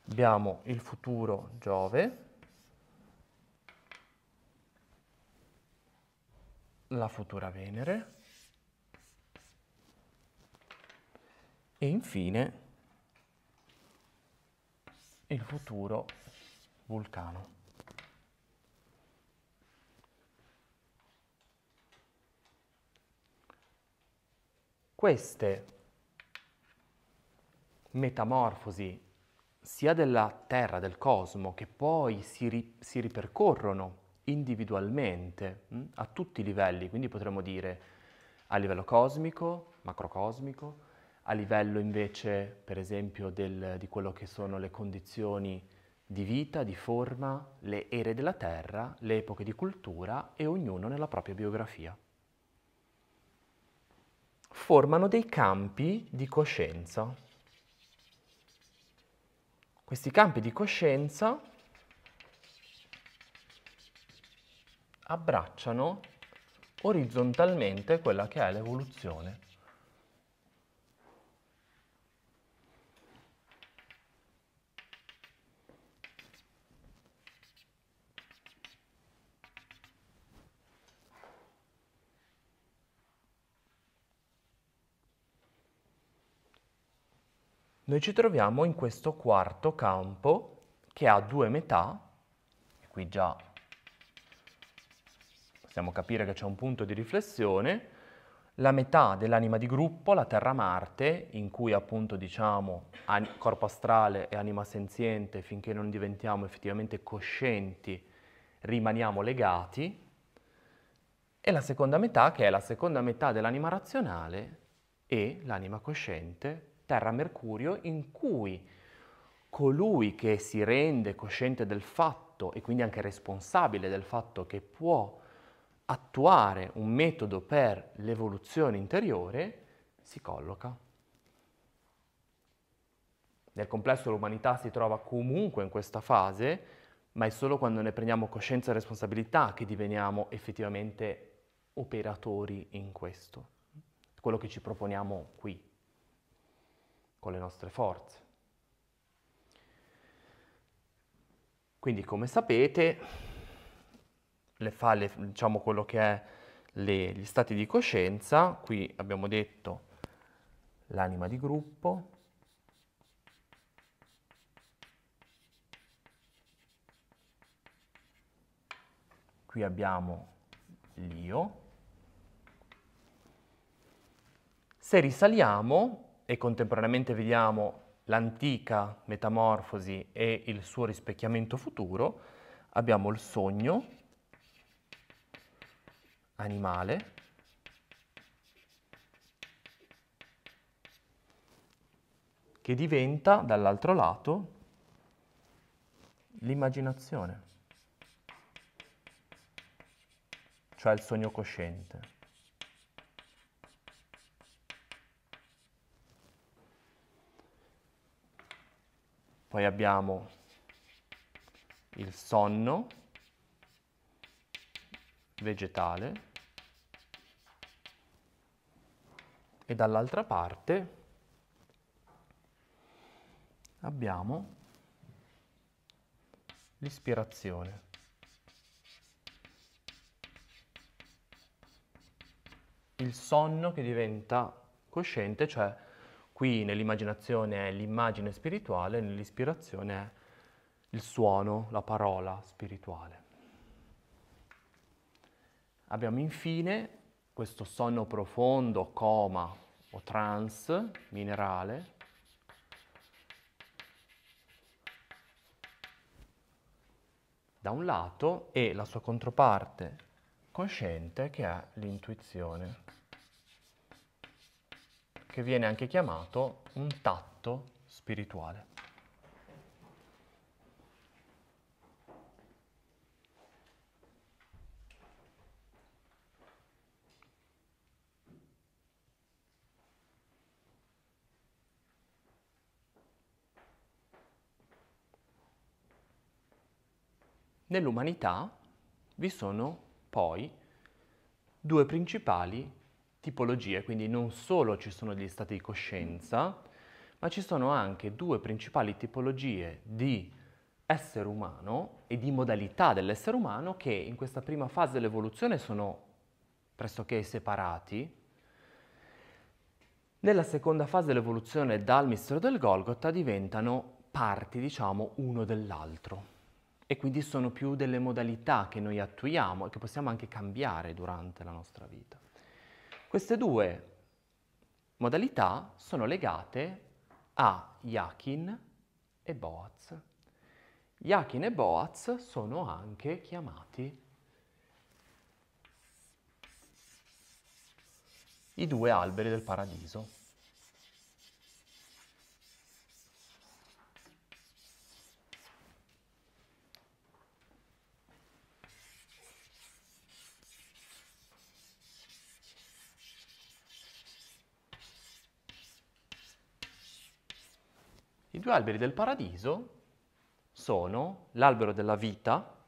Abbiamo il futuro Giove, la futura Venere e infine il futuro vulcano. Queste metamorfosi sia della Terra, del cosmo, che poi si, ri si ripercorrono individualmente mh? Mm, a tutti i livelli, quindi potremmo dire a livello cosmico, macrocosmico, a livello invece per esempio del, di quello che sono le condizioni di vita, di forma, le ere della terra, le epoche di cultura e ognuno nella propria biografia. Formano dei campi di coscienza. Questi campi di coscienza abbracciano orizzontalmente quella che è l'evoluzione. Noi ci troviamo in questo quarto campo che ha due metà, qui già possiamo capire che c'è un punto di riflessione, la metà dell'anima di gruppo, la Terra Marte, in cui appunto diciamo corpo astrale e anima senziente, finché non diventiamo effettivamente coscienti, rimaniamo legati, e la seconda metà, che è la seconda metà dell'anima razionale e l'anima cosciente, Terra Mercurio, in cui colui che si rende cosciente del fatto e quindi anche responsabile del fatto che può attuare un metodo per l'evoluzione interiore si colloca. Nel complesso l'umanità si trova comunque in questa fase, ma è solo quando ne prendiamo coscienza e responsabilità che diveniamo effettivamente operatori in questo, quello che ci proponiamo qui, con le nostre forze. Quindi come sapete le fa le, diciamo quello che è le, gli stati di coscienza, qui abbiamo detto l'anima di gruppo, qui abbiamo l'io, se risaliamo e contemporaneamente vediamo l'antica metamorfosi e il suo rispecchiamento futuro, abbiamo il sogno, animale che diventa dall'altro lato l'immaginazione, cioè il sogno cosciente. Poi abbiamo il sonno vegetale e dall'altra parte abbiamo l'ispirazione. Il sonno che diventa cosciente, cioè qui nell'immaginazione è l'immagine spirituale, nell'ispirazione è il suono, la parola spirituale. Abbiamo infine questo sonno profondo, coma o trance minerale, da un lato e la sua controparte cosciente che è l'intuizione, che viene anche chiamato un tatto spirituale. Nell'umanità vi sono poi due principali tipologie, quindi non solo ci sono degli stati di coscienza, ma ci sono anche due principali tipologie di essere umano e di modalità dell'essere umano che in questa prima fase dell'evoluzione sono pressoché separati. Nella seconda fase dell'evoluzione dal mistero del Golgotha diventano parti, diciamo, uno dell'altro e quindi sono più delle modalità che noi attuiamo e che possiamo anche cambiare durante la nostra vita. Queste due modalità sono legate a Yakin e Boaz. Yakin e Boaz sono anche chiamati i due alberi del paradiso. più alberi del paradiso sono l'albero della vita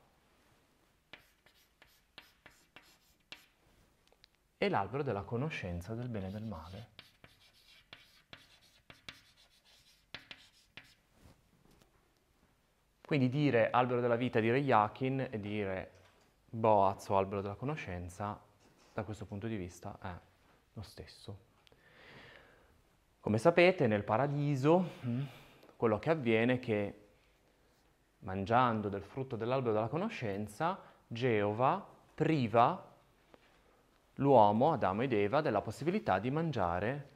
e l'albero della conoscenza del bene e del male. Quindi dire albero della vita, dire Yakin e dire Boaz o albero della conoscenza, da questo punto di vista è lo stesso. Come sapete nel paradiso mm, quello che avviene è che mangiando del frutto dell'albero della conoscenza, Geova priva l'uomo, Adamo ed Eva, della possibilità di mangiare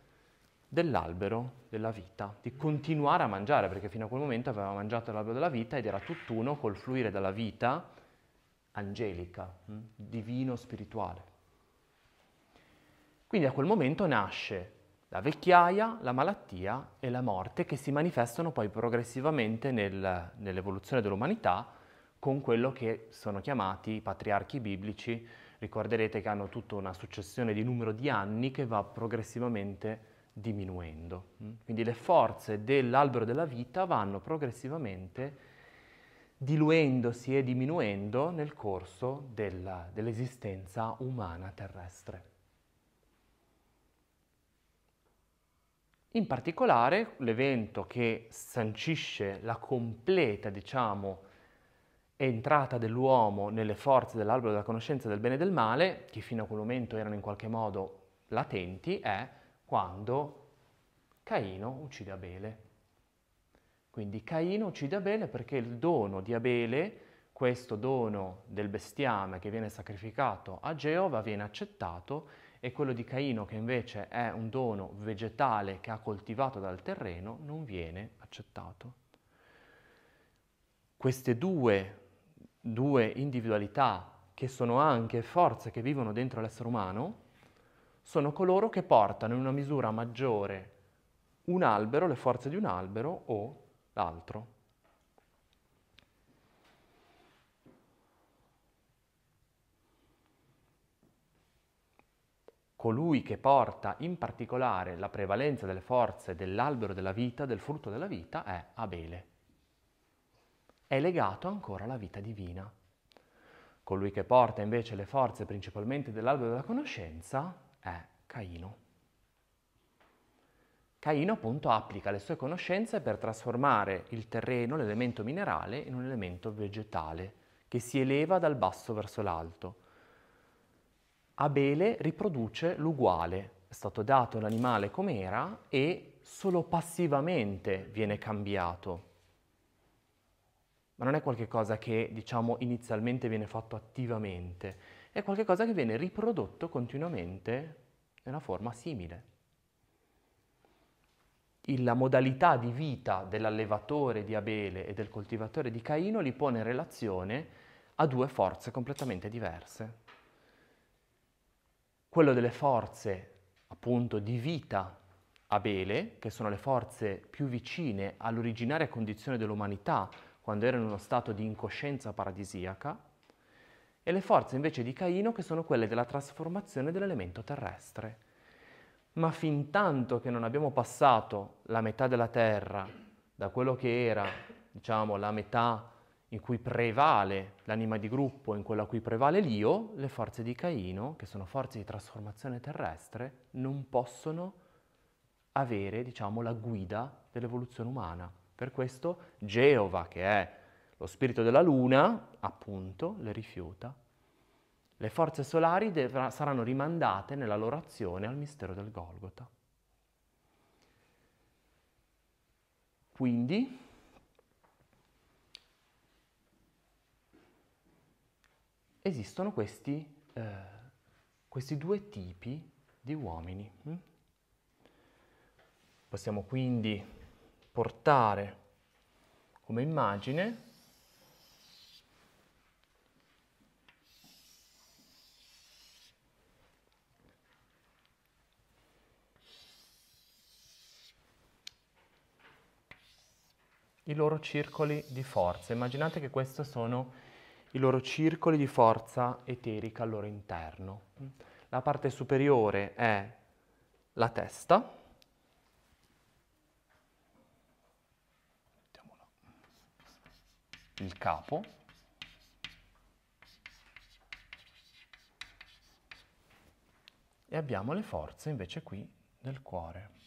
dell'albero della vita, di continuare a mangiare, perché fino a quel momento aveva mangiato l'albero della vita ed era tutt'uno col fluire della vita angelica, mm, divino, spirituale. Quindi a quel momento nasce la vecchiaia, la malattia e la morte che si manifestano poi progressivamente nel, nell'evoluzione dell'umanità con quello che sono chiamati i patriarchi biblici. Ricorderete che hanno tutta una successione di numero di anni che va progressivamente diminuendo. Mm? Quindi le forze dell'albero della vita vanno progressivamente diluendosi e diminuendo nel corso della, dell'esistenza umana terrestre. In particolare l'evento che sancisce la completa, diciamo, entrata dell'uomo nelle forze dell'albero della conoscenza del bene e del male, che fino a quel momento erano in qualche modo latenti, è quando Caino uccide Abele. Quindi Caino uccide Abele perché il dono di Abele, questo dono del bestiame che viene sacrificato a Geova, viene accettato e quello di Caino, che invece è un dono vegetale che ha coltivato dal terreno, non viene accettato. Queste due, due individualità, che sono anche forze che vivono dentro l'essere umano, sono coloro che portano in una misura maggiore un albero, le forze di un albero o l'altro. colui che porta in particolare la prevalenza delle forze dell'albero della vita, del frutto della vita, è Abele. È legato ancora alla vita divina. Colui che porta invece le forze principalmente dell'albero della conoscenza è Caino. Caino appunto applica le sue conoscenze per trasformare il terreno, l'elemento minerale, in un elemento vegetale che si eleva dal basso verso l'alto. Abele riproduce l'uguale, è stato dato l'animale come era e solo passivamente viene cambiato. Ma non è qualcosa che, diciamo, inizialmente viene fatto attivamente, è qualcosa che viene riprodotto continuamente in una forma simile. La modalità di vita dell'allevatore di Abele e del coltivatore di Caino li pone in relazione a due forze completamente diverse quello delle forze appunto di vita Abele, che sono le forze più vicine all'originaria condizione dell'umanità quando era in uno stato di incoscienza paradisiaca, e le forze invece di Caino che sono quelle della trasformazione dell'elemento terrestre. Ma fin tanto che non abbiamo passato la metà della Terra da quello che era, diciamo, la metà in cui prevale l'anima di gruppo, in quella in cui prevale l'io, le forze di Caino, che sono forze di trasformazione terrestre, non possono avere, diciamo, la guida dell'evoluzione umana. Per questo Geova, che è lo spirito della Luna, appunto, le rifiuta. Le forze solari devra, saranno rimandate nella loro azione al mistero del Golgota. Quindi, esistono questi, eh, questi due tipi di uomini. Mm? Possiamo quindi portare come immagine i loro circoli di forza. Immaginate che questi sono i loro circoli di forza eterica al loro interno. La parte superiore è la testa, il capo, e abbiamo le forze invece qui del cuore.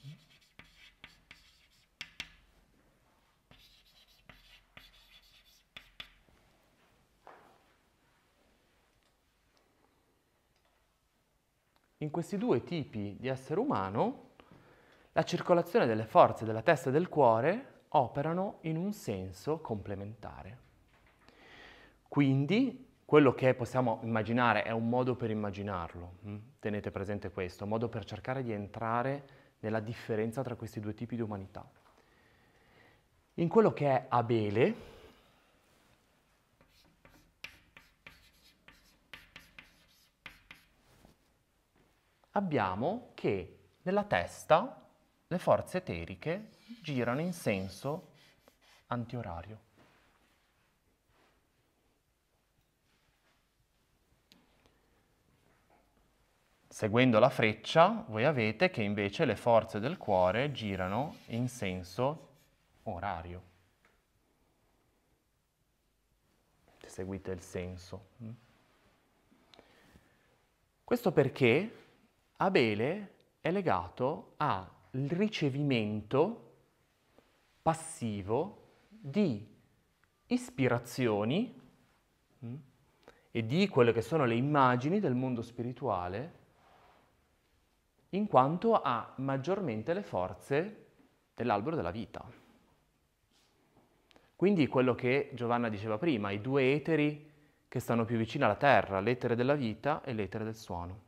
in questi due tipi di essere umano la circolazione delle forze della testa e del cuore operano in un senso complementare. Quindi quello che possiamo immaginare è un modo per immaginarlo, hm? tenete presente questo, un modo per cercare di entrare nella differenza tra questi due tipi di umanità. In quello che è Abele, abbiamo che nella testa le forze eteriche girano in senso antiorario. Seguendo la freccia, voi avete che invece le forze del cuore girano in senso orario. Seguite il senso. Mm? Questo perché Abele è legato al ricevimento passivo di ispirazioni mm, e di quelle che sono le immagini del mondo spirituale in quanto ha maggiormente le forze dell'albero della vita. Quindi quello che Giovanna diceva prima, i due eteri che stanno più vicini alla terra, l'etere della vita e l'etere del suono.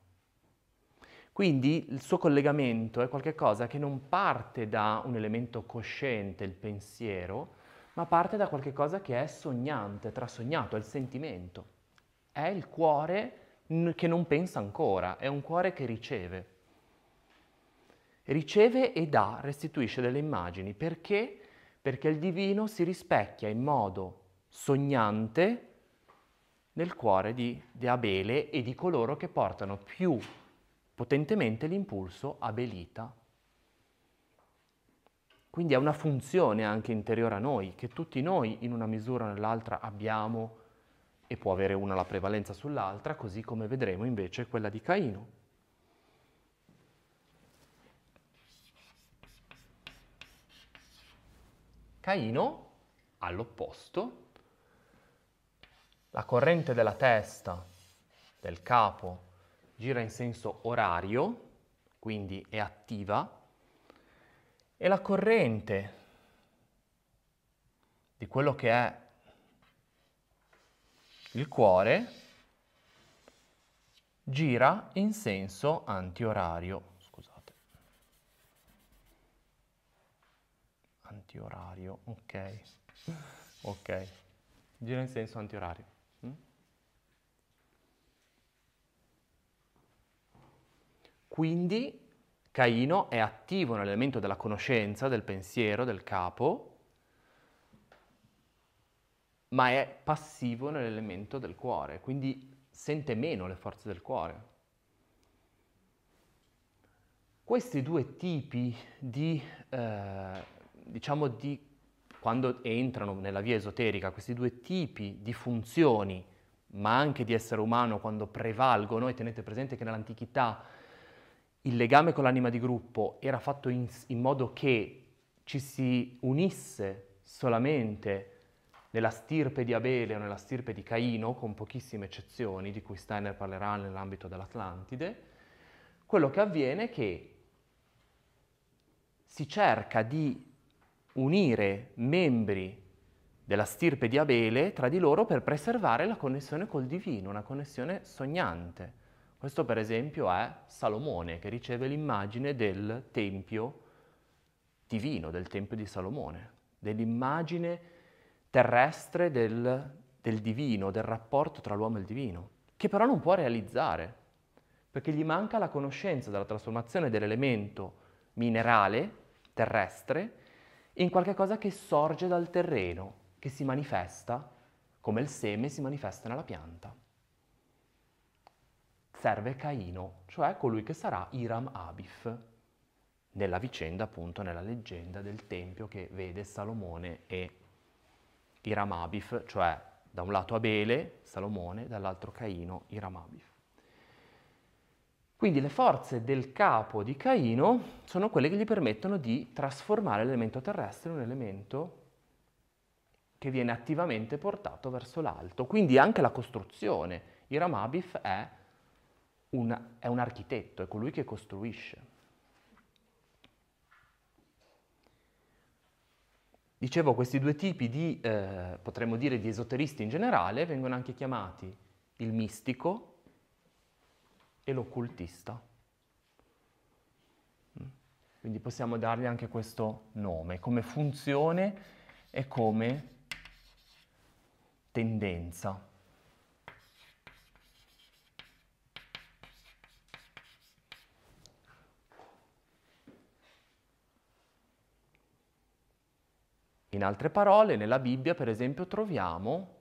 Quindi il suo collegamento è qualcosa che non parte da un elemento cosciente, il pensiero, ma parte da qualcosa che è sognante, trasognato, è il sentimento. È il cuore che non pensa ancora, è un cuore che riceve. Riceve e dà, restituisce delle immagini. Perché? Perché il divino si rispecchia in modo sognante nel cuore di, di Abele e di coloro che portano più potentemente l'impulso abelita. Quindi è una funzione anche interiore a noi, che tutti noi in una misura o nell'altra abbiamo e può avere una la prevalenza sull'altra, così come vedremo invece quella di Caino. Caino, all'opposto, la corrente della testa, del capo gira in senso orario, quindi è attiva, e la corrente di quello che è il cuore gira in senso antiorario. Scusate. Antiorario, ok. Ok. Gira in senso antiorario. Quindi Caino è attivo nell'elemento della conoscenza, del pensiero, del capo, ma è passivo nell'elemento del cuore, quindi sente meno le forze del cuore. Questi due tipi di, eh, diciamo di, quando entrano nella via esoterica, questi due tipi di funzioni, ma anche di essere umano, quando prevalgono, e tenete presente che nell'antichità il legame con l'anima di gruppo era fatto in, in modo che ci si unisse solamente nella stirpe di Abele o nella stirpe di Caino, con pochissime eccezioni, di cui Steiner parlerà nell'ambito dell'Atlantide, quello che avviene è che si cerca di unire membri della stirpe di Abele tra di loro per preservare la connessione col divino, una connessione sognante. Questo per esempio è Salomone che riceve l'immagine del Tempio divino, del Tempio di Salomone, dell'immagine terrestre del, del divino, del rapporto tra l'uomo e il divino, che però non può realizzare, perché gli manca la conoscenza della trasformazione dell'elemento minerale, terrestre, in qualcosa che sorge dal terreno, che si manifesta come il seme si manifesta nella pianta serve Caino, cioè colui che sarà Iram Abif, nella vicenda appunto, nella leggenda del Tempio che vede Salomone e Iram Abif, cioè da un lato Abele, Salomone, dall'altro Caino, Iram Abif. Quindi le forze del capo di Caino sono quelle che gli permettono di trasformare l'elemento terrestre in un elemento che viene attivamente portato verso l'alto. Quindi anche la costruzione. Iram Abif è un, è un architetto, è colui che costruisce. Dicevo, questi due tipi di, eh, potremmo dire, di esoteristi in generale vengono anche chiamati il mistico e l'occultista. Mm. Quindi possiamo dargli anche questo nome, come funzione e come tendenza. In altre parole, nella Bibbia, per esempio, troviamo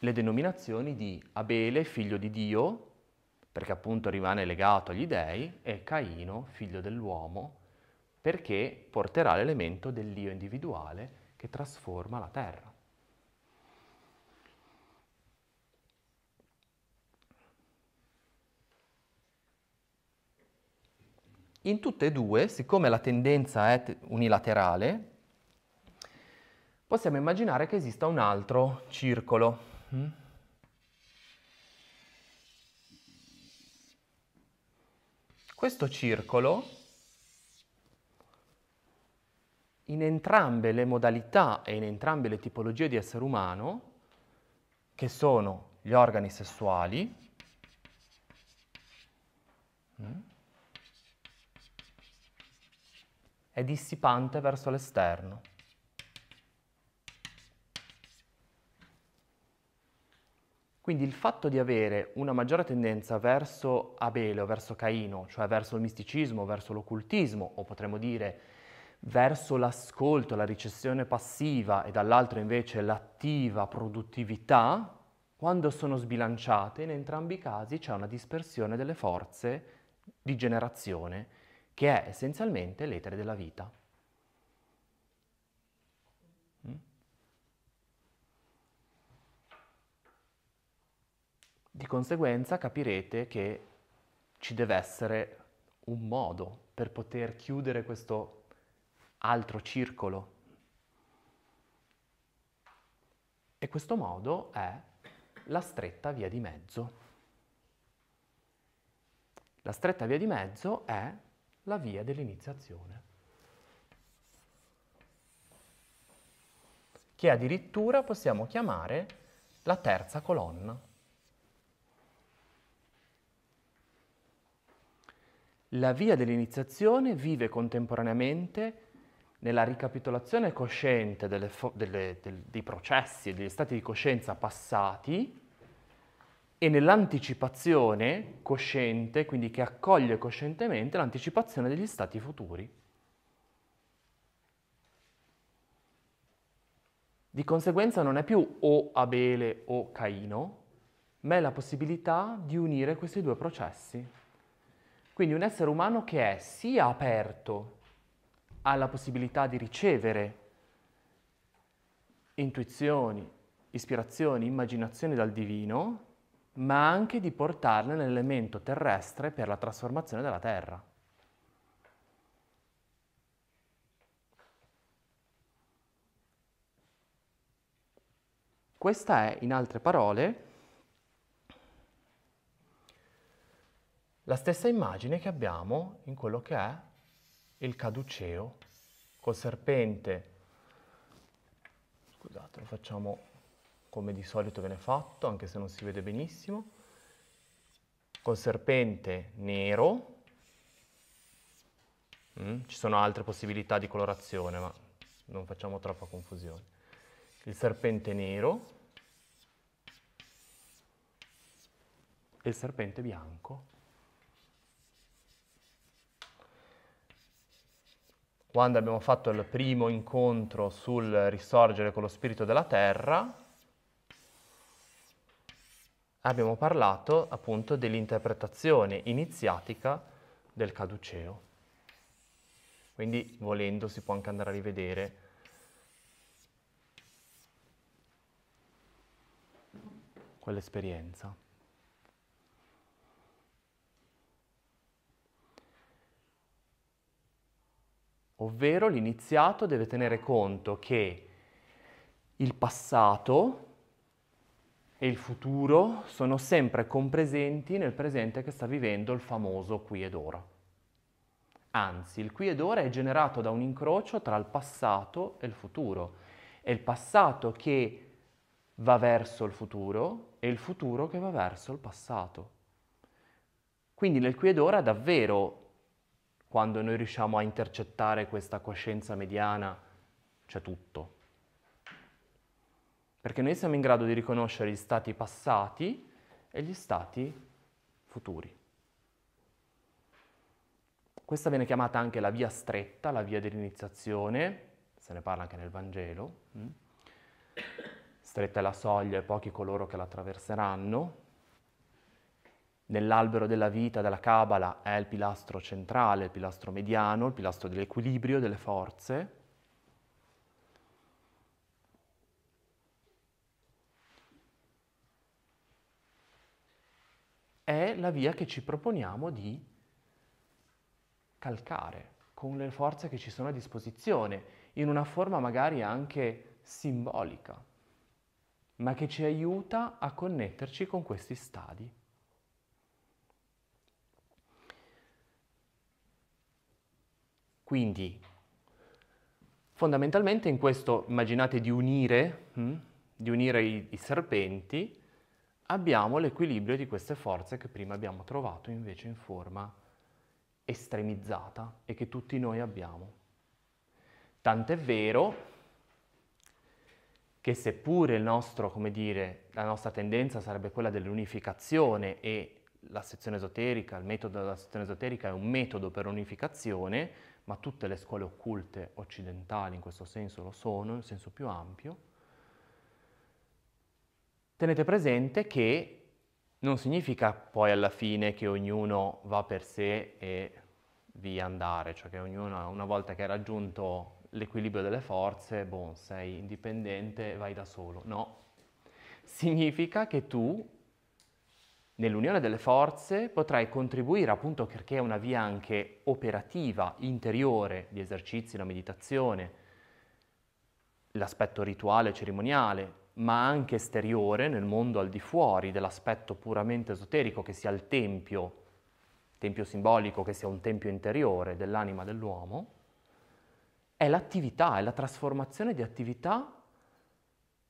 le denominazioni di Abele, figlio di Dio, perché appunto rimane legato agli dèi, e Caino, figlio dell'uomo, perché porterà l'elemento dell'io individuale che trasforma la terra. In tutte e due, siccome la tendenza è unilaterale, possiamo immaginare che esista un altro circolo. Mm? Questo circolo, in entrambe le modalità e in entrambe le tipologie di essere umano, che sono gli organi sessuali, mm? è dissipante verso l'esterno. Quindi il fatto di avere una maggiore tendenza verso Abele o verso Caino, cioè verso il misticismo, verso l'occultismo, o potremmo dire verso l'ascolto, la ricezione passiva e dall'altro invece l'attiva produttività, quando sono sbilanciate, in entrambi i casi c'è una dispersione delle forze di generazione, che è essenzialmente l'etere della vita. Di conseguenza capirete che ci deve essere un modo per poter chiudere questo altro circolo. E questo modo è la stretta via di mezzo. La stretta via di mezzo è la via dell'iniziazione, che addirittura possiamo chiamare la terza colonna. La via dell'iniziazione vive contemporaneamente nella ricapitolazione cosciente delle, delle, del, dei processi e degli stati di coscienza passati e nell'anticipazione cosciente, quindi che accoglie coscientemente l'anticipazione degli stati futuri. Di conseguenza non è più o Abele o Caino, ma è la possibilità di unire questi due processi. Quindi un essere umano che è sia aperto alla possibilità di ricevere intuizioni, ispirazioni, immaginazioni dal divino, ma anche di portarle nell'elemento terrestre per la trasformazione della terra. Questa è, in altre parole, la stessa immagine che abbiamo in quello che è il caduceo col serpente. Scusate, lo facciamo come di solito viene fatto, anche se non si vede benissimo. Col serpente nero. Mm, ci sono altre possibilità di colorazione, ma non facciamo troppa confusione. Il serpente nero e il serpente bianco. quando abbiamo fatto il primo incontro sul risorgere con lo spirito della terra, abbiamo parlato appunto dell'interpretazione iniziatica del caduceo. Quindi volendo si può anche andare a rivedere quell'esperienza. ovvero l'iniziato deve tenere conto che il passato e il futuro sono sempre compresenti nel presente che sta vivendo il famoso qui ed ora. Anzi, il qui ed ora è generato da un incrocio tra il passato e il futuro. È il passato che va verso il futuro e il futuro che va verso il passato. Quindi nel qui ed ora davvero quando noi riusciamo a intercettare questa coscienza mediana, c'è tutto. Perché noi siamo in grado di riconoscere gli stati passati e gli stati futuri. Questa viene chiamata anche la via stretta, la via dell'iniziazione, se ne parla anche nel Vangelo. Mm? Stretta è la soglia e pochi coloro che la attraverseranno, Nell'albero della vita della Kabbalah è il pilastro centrale, il pilastro mediano, il pilastro dell'equilibrio delle forze. È la via che ci proponiamo di calcare con le forze che ci sono a disposizione, in una forma magari anche simbolica, ma che ci aiuta a connetterci con questi stadi. Quindi, fondamentalmente in questo immaginate di unire, hm, di unire i, i serpenti, abbiamo l'equilibrio di queste forze che prima abbiamo trovato invece in forma estremizzata e che tutti noi abbiamo. Tant'è vero che seppure nostro, dire, la nostra tendenza sarebbe quella dell'unificazione e la sezione esoterica, il metodo della sezione esoterica è un metodo per unificazione, ma tutte le scuole occulte occidentali in questo senso lo sono, in senso più ampio, tenete presente che non significa poi alla fine che ognuno va per sé e via andare, cioè che ognuno una volta che hai raggiunto l'equilibrio delle forze, boh, sei indipendente, vai da solo. No, significa che tu Nell'unione delle forze potrai contribuire, appunto perché è una via anche operativa, interiore, di esercizi, la meditazione, l'aspetto rituale, cerimoniale, ma anche esteriore, nel mondo al di fuori dell'aspetto puramente esoterico, che sia il tempio, tempio simbolico, che sia un tempio interiore dell'anima dell'uomo, è l'attività, è la trasformazione di attività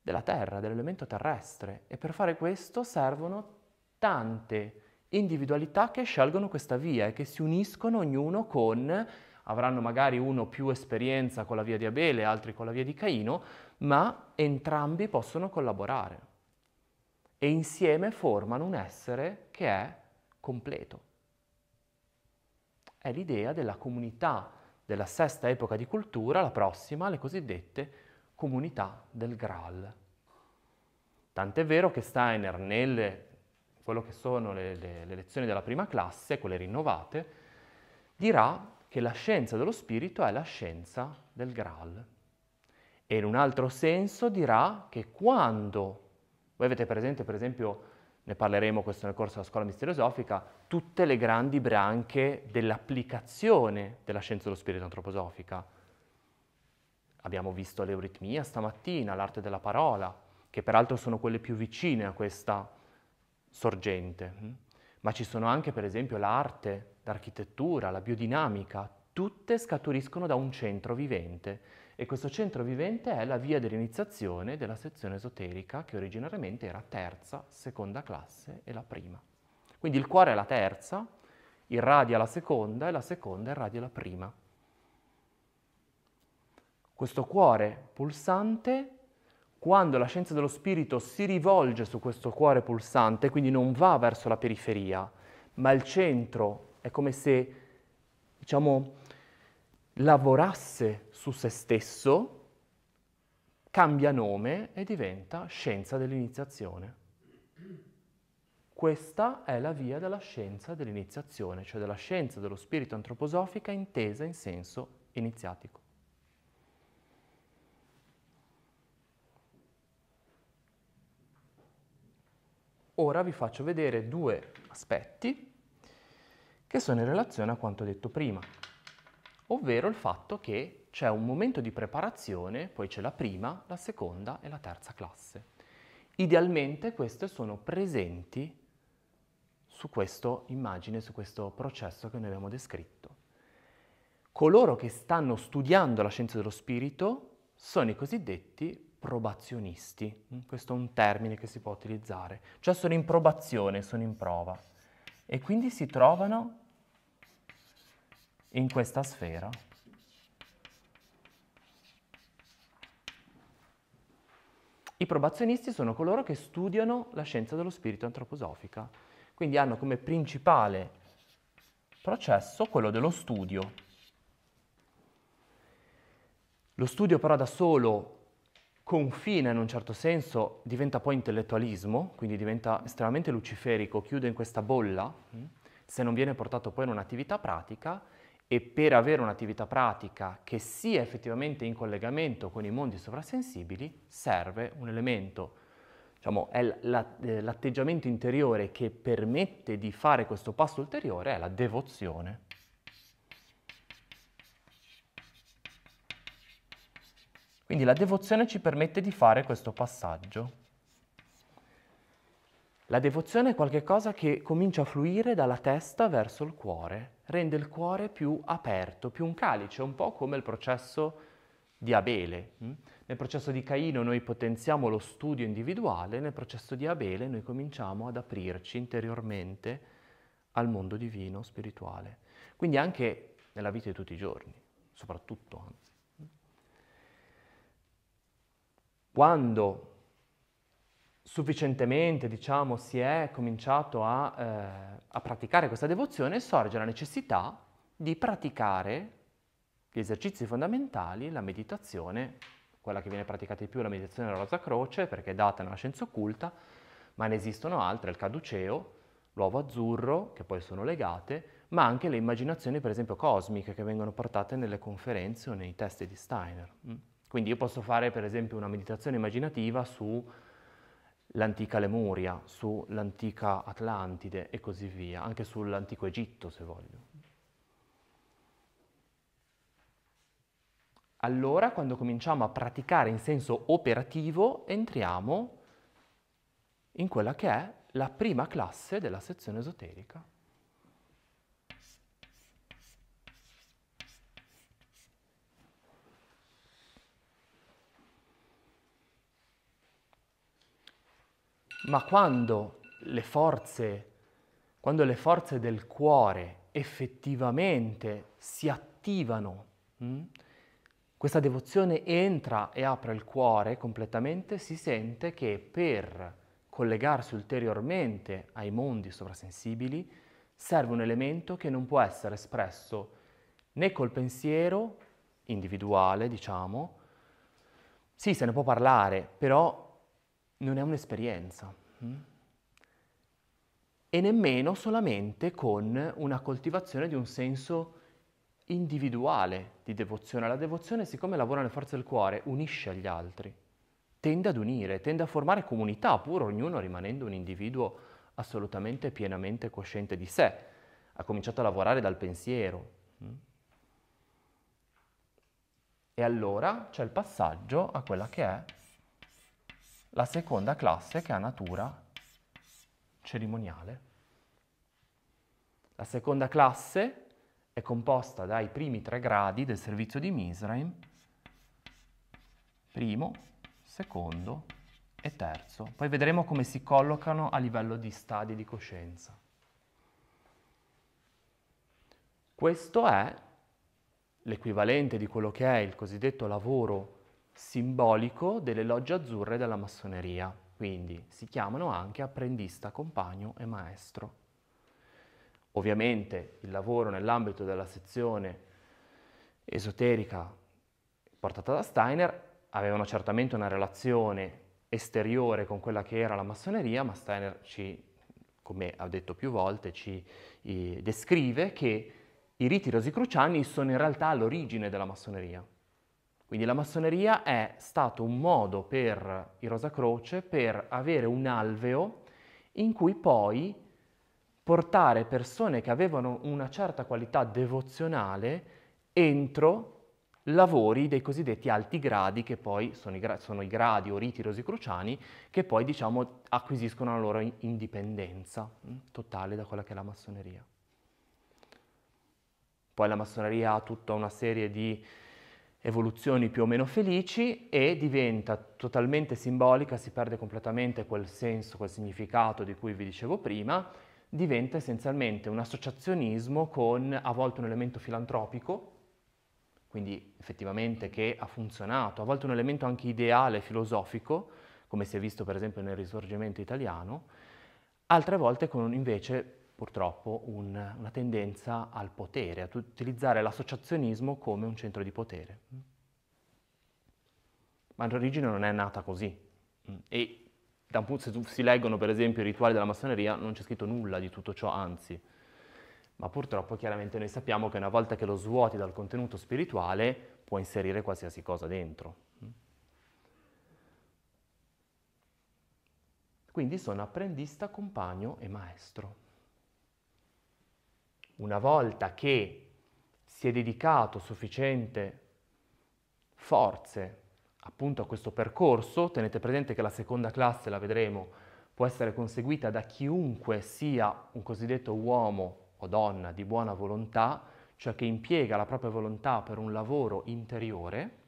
della terra, dell'elemento terrestre. E per fare questo servono tante individualità che scelgono questa via e che si uniscono ognuno con, avranno magari uno più esperienza con la via di Abele, altri con la via di Caino, ma entrambi possono collaborare e insieme formano un essere che è completo. È l'idea della comunità della sesta epoca di cultura, la prossima, le cosiddette comunità del Graal. Tant'è vero che Steiner nelle quello che sono le, le, le lezioni della prima classe, quelle rinnovate, dirà che la scienza dello spirito è la scienza del Graal. E in un altro senso dirà che quando, voi avete presente per esempio, ne parleremo questo nel corso della scuola misteriosofica, tutte le grandi branche dell'applicazione della scienza dello spirito antroposofica. Abbiamo visto l'euritmia stamattina, l'arte della parola, che peraltro sono quelle più vicine a questa sorgente, mm? ma ci sono anche per esempio l'arte, l'architettura, la biodinamica, tutte scaturiscono da un centro vivente e questo centro vivente è la via dell'iniziazione della sezione esoterica che originariamente era terza, seconda classe e la prima. Quindi il cuore è la terza, irradia la seconda e la seconda irradia la prima. Questo cuore pulsante quando la scienza dello spirito si rivolge su questo cuore pulsante, quindi non va verso la periferia, ma il centro è come se, diciamo, lavorasse su se stesso, cambia nome e diventa scienza dell'iniziazione. Questa è la via della scienza dell'iniziazione, cioè della scienza dello spirito antroposofica intesa in senso iniziatico. Ora vi faccio vedere due aspetti che sono in relazione a quanto detto prima, ovvero il fatto che c'è un momento di preparazione, poi c'è la prima, la seconda e la terza classe. Idealmente queste sono presenti su questa immagine, su questo processo che noi abbiamo descritto. Coloro che stanno studiando la scienza dello spirito sono i cosiddetti probazionisti, mm, questo è un termine che si può utilizzare, cioè sono in probazione, sono in prova e quindi si trovano in questa sfera. I probazionisti sono coloro che studiano la scienza dello spirito antroposofica, quindi hanno come principale processo quello dello studio. Lo studio però da solo confina in un certo senso, diventa poi intellettualismo, quindi diventa estremamente luciferico, chiude in questa bolla, mm, se non viene portato poi in un'attività pratica e per avere un'attività pratica che sia effettivamente in collegamento con i mondi sovrasensibili serve un elemento, diciamo, è eh, l'atteggiamento interiore che permette di fare questo passo ulteriore, è la devozione. Quindi la devozione ci permette di fare questo passaggio. La devozione è qualcosa che comincia a fluire dalla testa verso il cuore, rende il cuore più aperto, più un calice, un po' come il processo di Abele. Mm? Nel processo di Caino noi potenziamo lo studio individuale, nel processo di Abele noi cominciamo ad aprirci interiormente al mondo divino, spirituale. Quindi anche nella vita di tutti i giorni, soprattutto anzi. quando sufficientemente diciamo, si è cominciato a, eh, a praticare questa devozione, sorge la necessità di praticare gli esercizi fondamentali, la meditazione, quella che viene praticata di più è la meditazione della Rosa Croce, perché è data nella scienza occulta, ma ne esistono altre, il caduceo, l'uovo azzurro, che poi sono legate, ma anche le immaginazioni, per esempio, cosmiche, che vengono portate nelle conferenze o nei testi di Steiner. Mm. Quindi io posso fare per esempio una meditazione immaginativa sull'antica Lemuria, sull'antica Atlantide e così via, anche sull'antico Egitto se voglio. Allora quando cominciamo a praticare in senso operativo entriamo in quella che è la prima classe della sezione esoterica. Ma quando le forze, quando le forze del cuore effettivamente si attivano, mh, mm, questa devozione entra e apre il cuore completamente, si sente che per collegarsi ulteriormente ai mondi sovrasensibili serve un elemento che non può essere espresso né col pensiero individuale, diciamo, sì, se ne può parlare, però non è un'esperienza. Mm? E nemmeno solamente con una coltivazione di un senso individuale di devozione. La devozione, siccome lavora nelle forze del cuore, unisce agli altri, tende ad unire, tende a formare comunità, pur ognuno rimanendo un individuo assolutamente pienamente cosciente di sé. Ha cominciato a lavorare dal pensiero. Mm? E allora c'è il passaggio a quella che è la seconda classe che ha natura cerimoniale. La seconda classe è composta dai primi tre gradi del servizio di Misraim, primo, secondo e terzo. Poi vedremo come si collocano a livello di stadi di coscienza. Questo è l'equivalente di quello che è il cosiddetto lavoro simbolico delle logge azzurre della massoneria, quindi si chiamano anche apprendista, compagno e maestro. Ovviamente il lavoro nell'ambito della sezione esoterica portata da Steiner avevano certamente una relazione esteriore con quella che era la massoneria, ma Steiner ci, come ha detto più volte, ci eh, descrive che i riti rosicruciani sono in realtà l'origine della massoneria. Quindi la massoneria è stato un modo per i Rosacroce per avere un alveo in cui poi portare persone che avevano una certa qualità devozionale entro lavori dei cosiddetti alti gradi, che poi sono i, gra- sono i gradi o riti rosicruciani, che poi diciamo acquisiscono la loro indipendenza mm, totale da quella che è la massoneria. Poi la massoneria ha tutta una serie di evoluzioni più o meno felici e diventa totalmente simbolica, si perde completamente quel senso, quel significato di cui vi dicevo prima, diventa essenzialmente un associazionismo con a volte un elemento filantropico, quindi effettivamente che ha funzionato, a volte un elemento anche ideale, filosofico, come si è visto per esempio nel risorgimento italiano, altre volte con invece purtroppo un, una tendenza al potere, ad utilizzare l'associazionismo come un centro di potere. Ma l'origine non è nata così. E da, se si leggono per esempio i rituali della massoneria non c'è scritto nulla di tutto ciò, anzi. Ma purtroppo chiaramente noi sappiamo che una volta che lo svuoti dal contenuto spirituale può inserire qualsiasi cosa dentro. Quindi sono apprendista, compagno e maestro una volta che si è dedicato sufficiente forze appunto a questo percorso, tenete presente che la seconda classe, la vedremo, può essere conseguita da chiunque sia un cosiddetto uomo o donna di buona volontà, cioè che impiega la propria volontà per un lavoro interiore,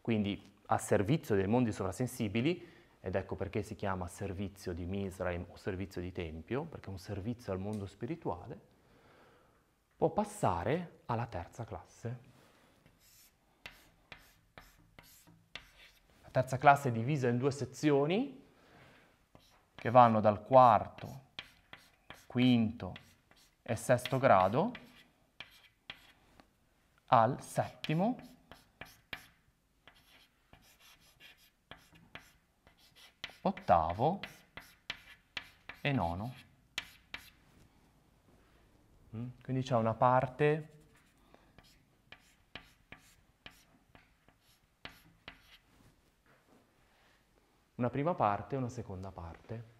quindi a servizio dei mondi sovrasensibili, ed ecco perché si chiama servizio di Misraim o servizio di Tempio, perché è un servizio al mondo spirituale, può passare alla terza classe. La terza classe è divisa in due sezioni che vanno dal quarto, quinto e sesto grado al settimo ottavo e nono. Quindi c'è una parte una prima parte e una seconda parte.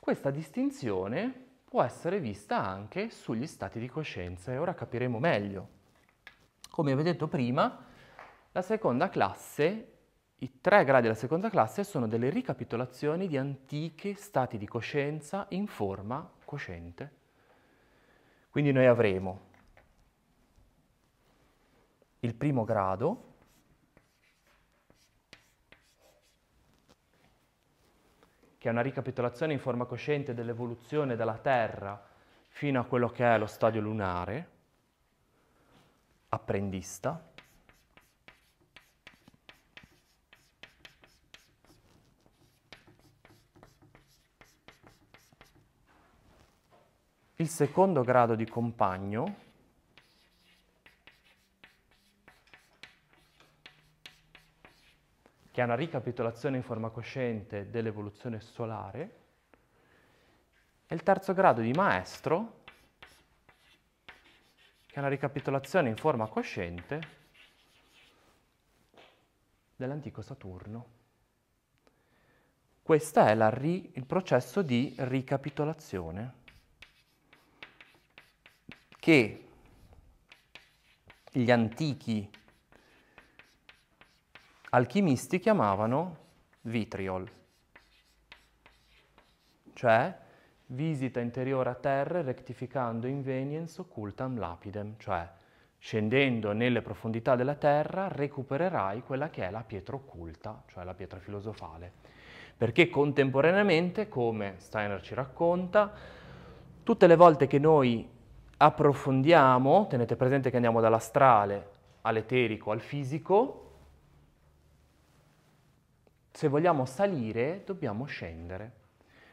Questa distinzione può essere vista anche sugli stati di coscienza e ora capiremo meglio. Come vi ho detto prima, la seconda classe i tre gradi della seconda classe sono delle ricapitolazioni di antichi stati di coscienza in forma cosciente. Quindi noi avremo il primo grado, che è una ricapitolazione in forma cosciente dell'evoluzione dalla Terra fino a quello che è lo stadio lunare, apprendista, il secondo grado di compagno che è una ricapitolazione in forma cosciente dell'evoluzione solare, e il terzo grado di maestro, che è una ricapitolazione in forma cosciente dell'antico Saturno. Questo è ri- il processo di ricapitolazione che gli antichi alchimisti chiamavano vitriol, cioè visita interiore a terra rectificando inveniens occultam lapidem, cioè scendendo nelle profondità della terra recupererai quella che è la pietra occulta, cioè la pietra filosofale, perché contemporaneamente, come Steiner ci racconta, tutte le volte che noi approfondiamo, tenete presente che andiamo dall'astrale all'eterico al fisico, se vogliamo salire dobbiamo scendere,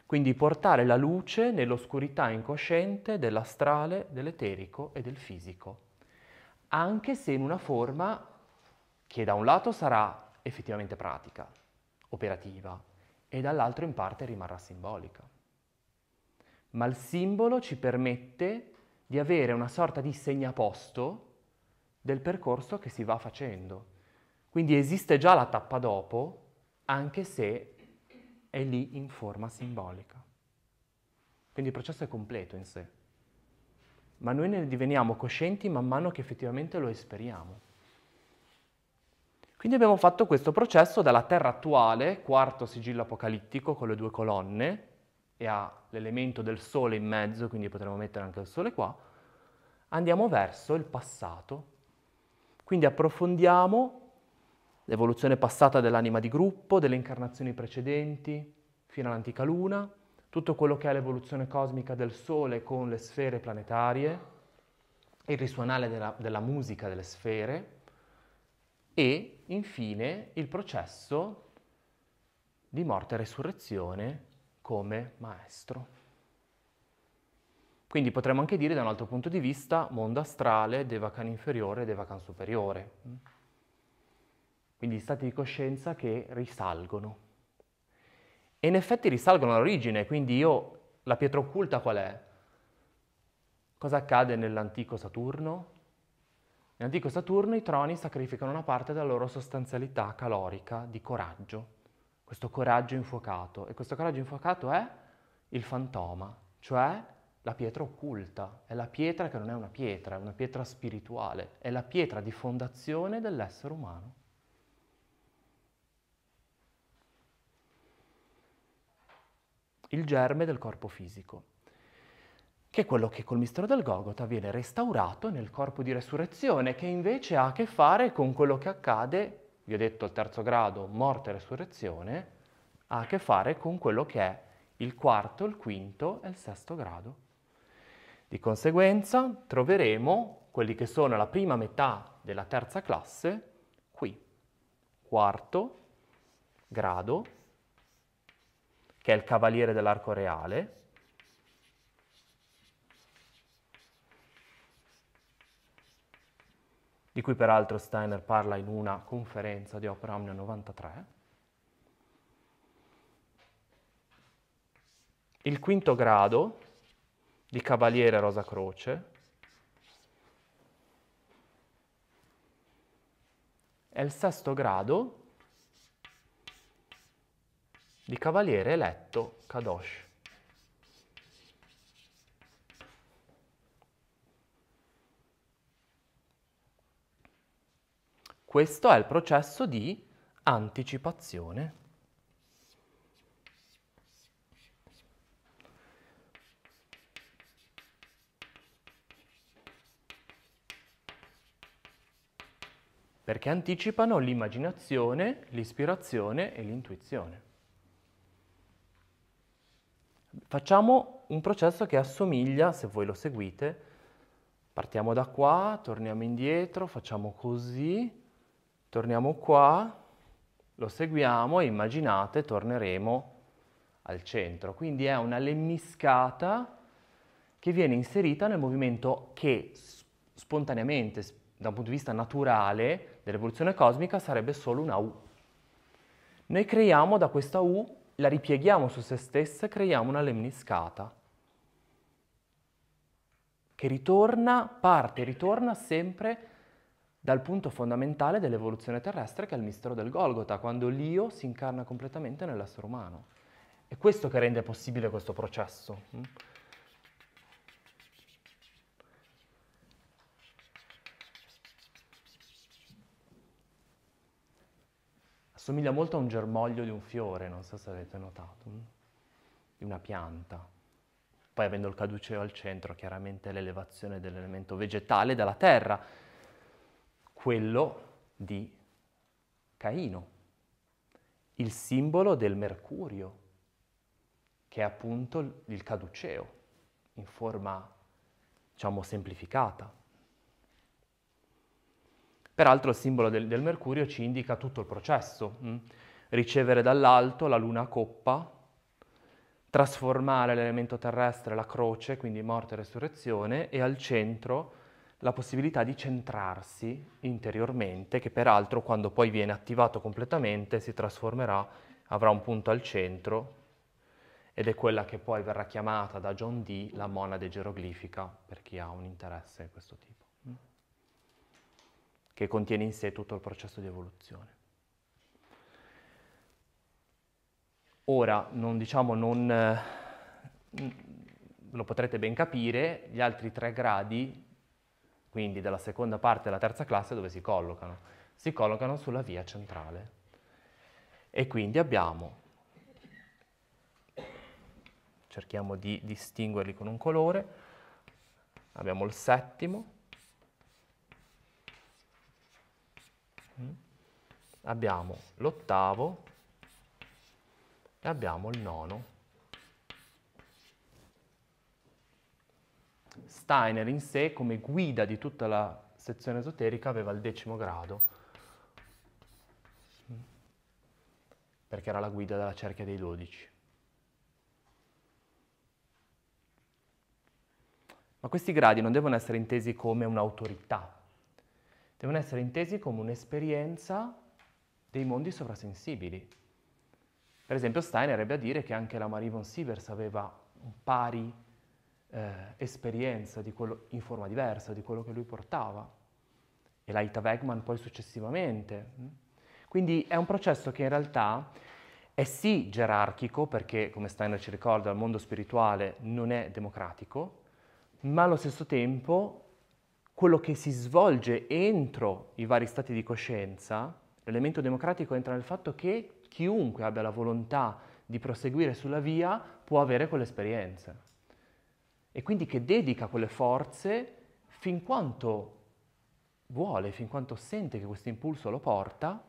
quindi portare la luce nell'oscurità incosciente dell'astrale, dell'eterico e del fisico, anche se in una forma che da un lato sarà effettivamente pratica, operativa, e dall'altro in parte rimarrà simbolica. Ma il simbolo ci permette di avere una sorta di segnaposto del percorso che si va facendo. Quindi esiste già la tappa dopo, anche se è lì in forma simbolica. Quindi il processo è completo in sé, ma noi ne diveniamo coscienti man mano che effettivamente lo esperiamo. Quindi abbiamo fatto questo processo dalla terra attuale, quarto sigillo apocalittico con le due colonne, e ha l'elemento del sole in mezzo, quindi potremmo mettere anche il sole qua, andiamo verso il passato. Quindi approfondiamo l'evoluzione passata dell'anima di gruppo, delle incarnazioni precedenti, fino all'antica luna, tutto quello che è l'evoluzione cosmica del Sole con le sfere planetarie, il risuonale della, della musica delle sfere e infine il processo di morte e resurrezione come maestro. Quindi potremmo anche dire da un altro punto di vista mondo astrale, devakan inferiore devakan superiore. Quindi stati di coscienza che risalgono. E in effetti risalgono all'origine, quindi io, la pietra occulta qual è? Cosa accade nell'antico Saturno? Nell'antico Saturno i troni sacrificano una parte della loro sostanzialità calorica di coraggio questo coraggio infuocato. E questo coraggio infuocato è il fantoma, cioè la pietra occulta, è la pietra che non è una pietra, è una pietra spirituale, è la pietra di fondazione dell'essere umano. Il germe del corpo fisico che è quello che col mistero del Gogota viene restaurato nel corpo di resurrezione, che invece ha a che fare con quello che accade vi ho detto il terzo grado, morte e resurrezione, ha a che fare con quello che è il quarto, il quinto e il sesto grado. Di conseguenza troveremo quelli che sono la prima metà della terza classe qui, quarto grado, che è il cavaliere dell'arco reale, di cui peraltro Steiner parla in una conferenza di Opera Omnia 93. Il quinto grado di Cavaliere Rosa Croce è il sesto grado di Cavaliere eletto Kadosh. Questo è il processo di anticipazione. perché anticipano l'immaginazione, l'ispirazione e l'intuizione. Facciamo un processo che assomiglia, se voi lo seguite, partiamo da qua, torniamo indietro, facciamo così, Torniamo qua, lo seguiamo e immaginate torneremo al centro. Quindi è una lemniscata che viene inserita nel movimento che spontaneamente, da un punto di vista naturale dell'evoluzione cosmica, sarebbe solo una U. Noi creiamo da questa U, la ripieghiamo su se stessa e creiamo una lemniscata che ritorna, parte, ritorna sempre dal punto fondamentale dell'evoluzione terrestre che è il mistero del Golgota, quando l'io si incarna completamente nell'essere umano. È questo che rende possibile questo processo. Mm? Assomiglia molto a un germoglio di un fiore, non so se avete notato, mm? di una pianta. Poi avendo il caduceo al centro, chiaramente l'elevazione dell'elemento vegetale dalla terra, quello di Caino, il simbolo del mercurio, che è appunto il caduceo, in forma, diciamo, semplificata. Peraltro il simbolo del, del mercurio ci indica tutto il processo, mh? Mm? ricevere dall'alto la luna a coppa, trasformare l'elemento terrestre, la croce, quindi morte e resurrezione, e al centro la possibilità di centrarsi interiormente, che peraltro quando poi viene attivato completamente si trasformerà, avrà un punto al centro ed è quella che poi verrà chiamata da John Dee la monade geroglifica, per chi ha un interesse di questo tipo, mm, che contiene in sé tutto il processo di evoluzione. Ora, non diciamo, non, eh, mm, lo potrete ben capire, gli altri tre gradi quindi dalla seconda parte alla terza classe dove si collocano? Si collocano sulla via centrale. E quindi abbiamo, cerchiamo di distinguerli con un colore, abbiamo il settimo, mm, abbiamo l'ottavo e abbiamo il nono. Steiner in sé, come guida di tutta la sezione esoterica, aveva il decimo grado, perché era la guida della cerchia dei dodici. Ma questi gradi non devono essere intesi come un'autorità, devono essere intesi come un'esperienza dei mondi sovrasensibili. Per esempio Steiner ebbe a dire che anche la Marie von Sievers aveva un pari eh, esperienza quello, in forma diversa di quello che lui portava e Laita Wegman poi successivamente. Quindi è un processo che in realtà è sì gerarchico perché, come Steiner ci ricorda, il mondo spirituale non è democratico, ma allo stesso tempo quello che si svolge entro i vari stati di coscienza, l'elemento democratico entra nel fatto che chiunque abbia la volontà di proseguire sulla via può avere quelle esperienze e quindi che dedica quelle forze fin quanto vuole, fin quanto sente che questo impulso lo porta,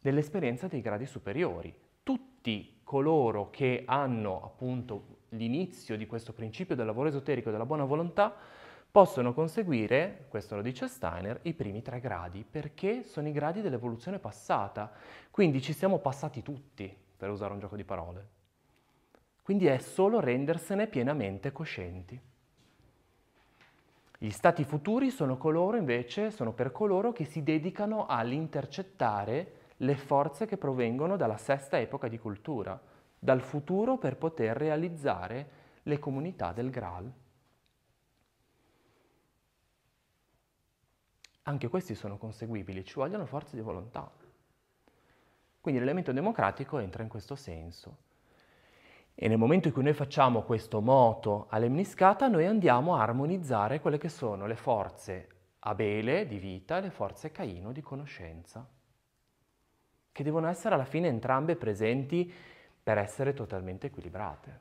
nell'esperienza dei gradi superiori. Tutti coloro che hanno appunto l'inizio di questo principio del lavoro esoterico e della buona volontà possono conseguire, questo lo dice Steiner, i primi tre gradi, perché sono i gradi dell'evoluzione passata. Quindi ci siamo passati tutti, per usare un gioco di parole. Quindi è solo rendersene pienamente coscienti. Gli stati futuri sono, coloro, invece, sono per coloro che si dedicano all'intercettare le forze che provengono dalla sesta epoca di cultura, dal futuro per poter realizzare le comunità del Graal. Anche questi sono conseguibili, ci vogliono forze di volontà. Quindi l'elemento democratico entra in questo senso. E nel momento in cui noi facciamo questo moto all'emniscata, noi andiamo a armonizzare quelle che sono le forze Abele di vita e le forze Caino di conoscenza, che devono essere alla fine entrambe presenti per essere totalmente equilibrate.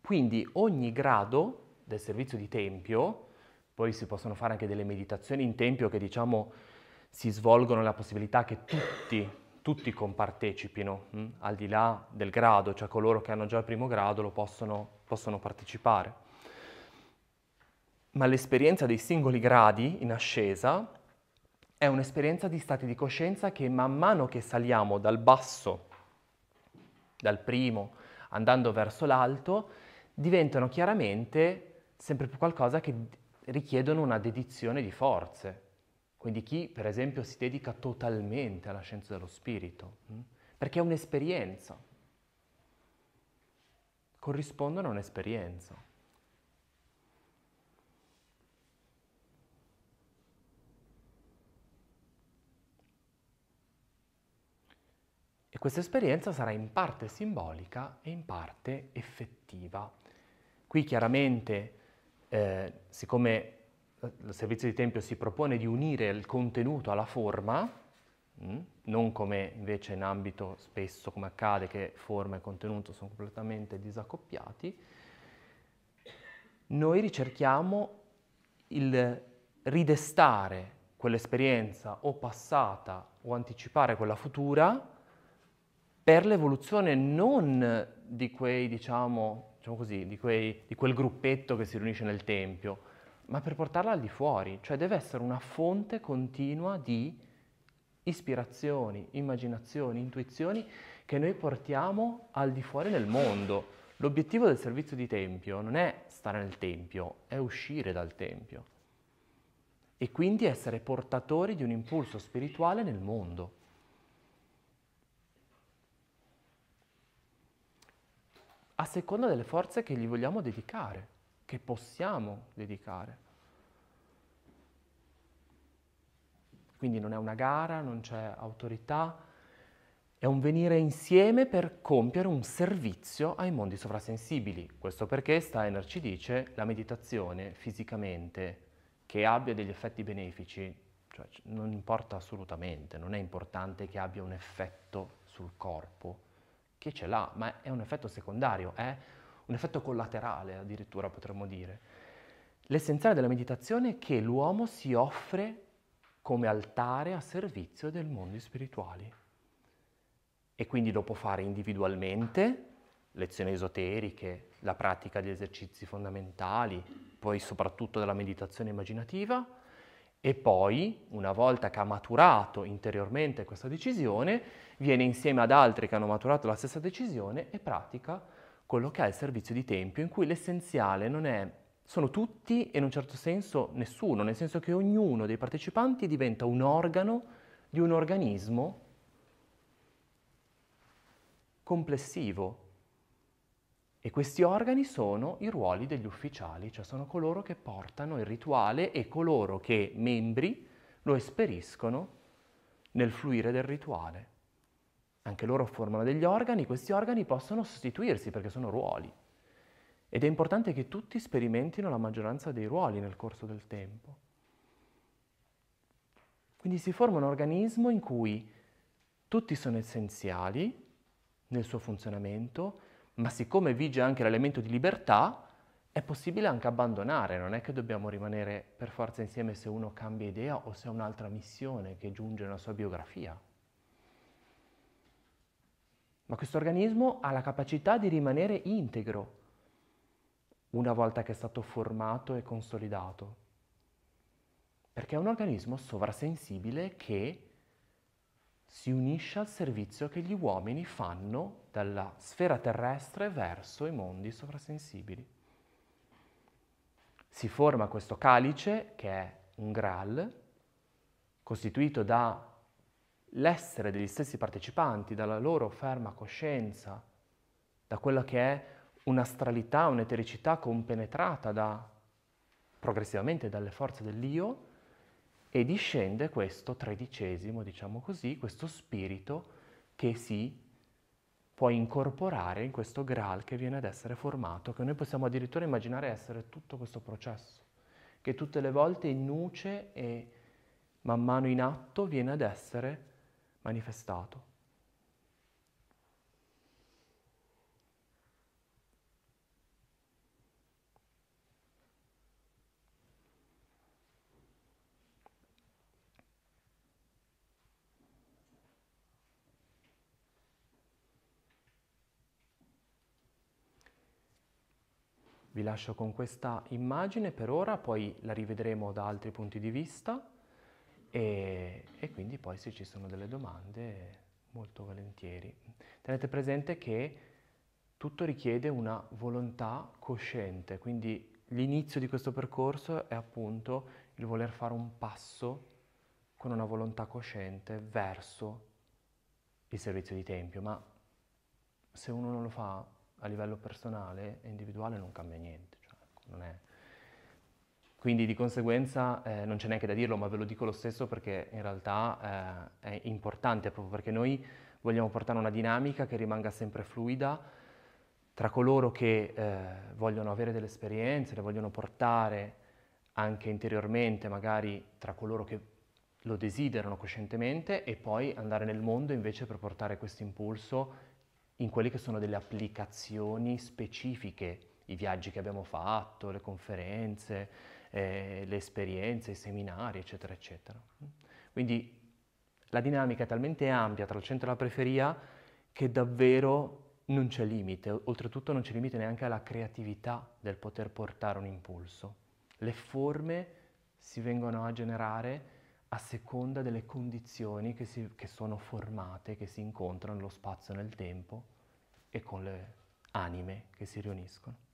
Quindi ogni grado del servizio di tempio, poi si possono fare anche delle meditazioni in tempio che diciamo si svolgono la possibilità che tutti tutti compartecipino, mh? Mm, al di là del grado, cioè coloro che hanno già il primo grado lo possono, possono partecipare. Ma l'esperienza dei singoli gradi in ascesa è un'esperienza di stati di coscienza che man mano che saliamo dal basso, dal primo, andando verso l'alto, diventano chiaramente sempre più qualcosa che richiedono una dedizione di forze, quindi chi per esempio si dedica totalmente alla scienza dello spirito, mm? perché è un'esperienza, corrispondono a un'esperienza. E questa esperienza sarà in parte simbolica e in parte effettiva. Qui chiaramente, eh, siccome eh, il servizio di tempio si propone di unire il contenuto alla forma, mm, non come invece in ambito spesso come accade che forma e contenuto sono completamente disaccoppiati, noi ricerchiamo il ridestare quell'esperienza o passata o anticipare quella futura per l'evoluzione non di quei, diciamo, diciamo così, di, quei, di quel gruppetto che si riunisce nel Tempio, ma per portarla al di fuori, cioè deve essere una fonte continua di ispirazioni, immaginazioni, intuizioni che noi portiamo al di fuori del mondo. L'obiettivo del servizio di tempio non è stare nel tempio, è uscire dal tempio e quindi essere portatori di un impulso spirituale nel mondo. A seconda delle forze che gli vogliamo dedicare che possiamo dedicare. Quindi non è una gara, non c'è autorità, è un venire insieme per compiere un servizio ai mondi sovrasensibili. Questo perché Steiner ci dice la meditazione fisicamente che abbia degli effetti benefici, cioè non importa assolutamente, non è importante che abbia un effetto sul corpo, che ce l'ha, ma è un effetto secondario, è eh? un effetto collaterale addirittura potremmo dire. L'essenziale della meditazione è che l'uomo si offre come altare a servizio del mondo spirituale. E quindi lo può fare individualmente, lezioni esoteriche, la pratica di esercizi fondamentali, poi soprattutto della meditazione immaginativa, e poi, una volta che ha maturato interiormente questa decisione, viene insieme ad altri che hanno maturato la stessa decisione e pratica meditazione quello che collocai il servizio di tempio in cui l'essenziale non è sono tutti e in un certo senso nessuno, nel senso che ognuno dei partecipanti diventa un organo di un organismo complessivo. E questi organi sono i ruoli degli ufficiali, cioè sono coloro che portano il rituale e coloro che, membri, lo esperiscono nel fluire del rituale. Anche loro formano degli organi, questi organi possono sostituirsi perché sono ruoli. Ed è importante che tutti sperimentino la maggioranza dei ruoli nel corso del tempo. Quindi si forma un organismo in cui tutti sono essenziali nel suo funzionamento, ma siccome vige anche l'elemento di libertà, è possibile anche abbandonare, non è che dobbiamo rimanere per forza insieme se uno cambia idea o se ha un'altra missione che giunge nella sua biografia ma questo organismo ha la capacità di rimanere integro una volta che è stato formato e consolidato, perché è un organismo sovrasensibile che si unisce al servizio che gli uomini fanno dalla sfera terrestre verso i mondi sovrasensibili. Si forma questo calice che è un Graal, costituito da l'essere degli stessi partecipanti, dalla loro ferma coscienza, da quella che è un'astralità, un'etericità compenetrata da, progressivamente dalle forze dell'io e discende questo tredicesimo, diciamo così, questo spirito che si può incorporare in questo Graal che viene ad essere formato, che noi possiamo addirittura immaginare essere tutto questo processo, che tutte le volte in nuce e man mano in atto viene ad essere manifestato. Vi lascio con questa immagine per ora, poi la rivedremo da altri punti di vista e, e quindi poi se ci sono delle domande molto volentieri. Tenete presente che tutto richiede una volontà cosciente, quindi l'inizio di questo percorso è appunto il voler fare un passo con una volontà cosciente verso il servizio di tempio, ma se uno non lo fa a livello personale e individuale non cambia niente, cioè non è quindi di conseguenza eh, non c'è neanche da dirlo, ma ve lo dico lo stesso perché in realtà eh, è importante proprio perché noi vogliamo portare una dinamica che rimanga sempre fluida tra coloro che eh, vogliono avere delle esperienze, le vogliono portare anche interiormente, magari tra coloro che lo desiderano coscientemente e poi andare nel mondo invece per portare questo impulso in quelle che sono delle applicazioni specifiche, i viaggi che abbiamo fatto, le conferenze, eh, le esperienze, i seminari, eccetera, eccetera. Quindi la dinamica è talmente ampia tra il centro e la periferia che davvero non c'è limite, oltretutto non c'è limite neanche alla creatività del poter portare un impulso. Le forme si vengono a generare a seconda delle condizioni che, si, che sono formate, che si incontrano nello spazio e nel tempo e con le anime che si riuniscono.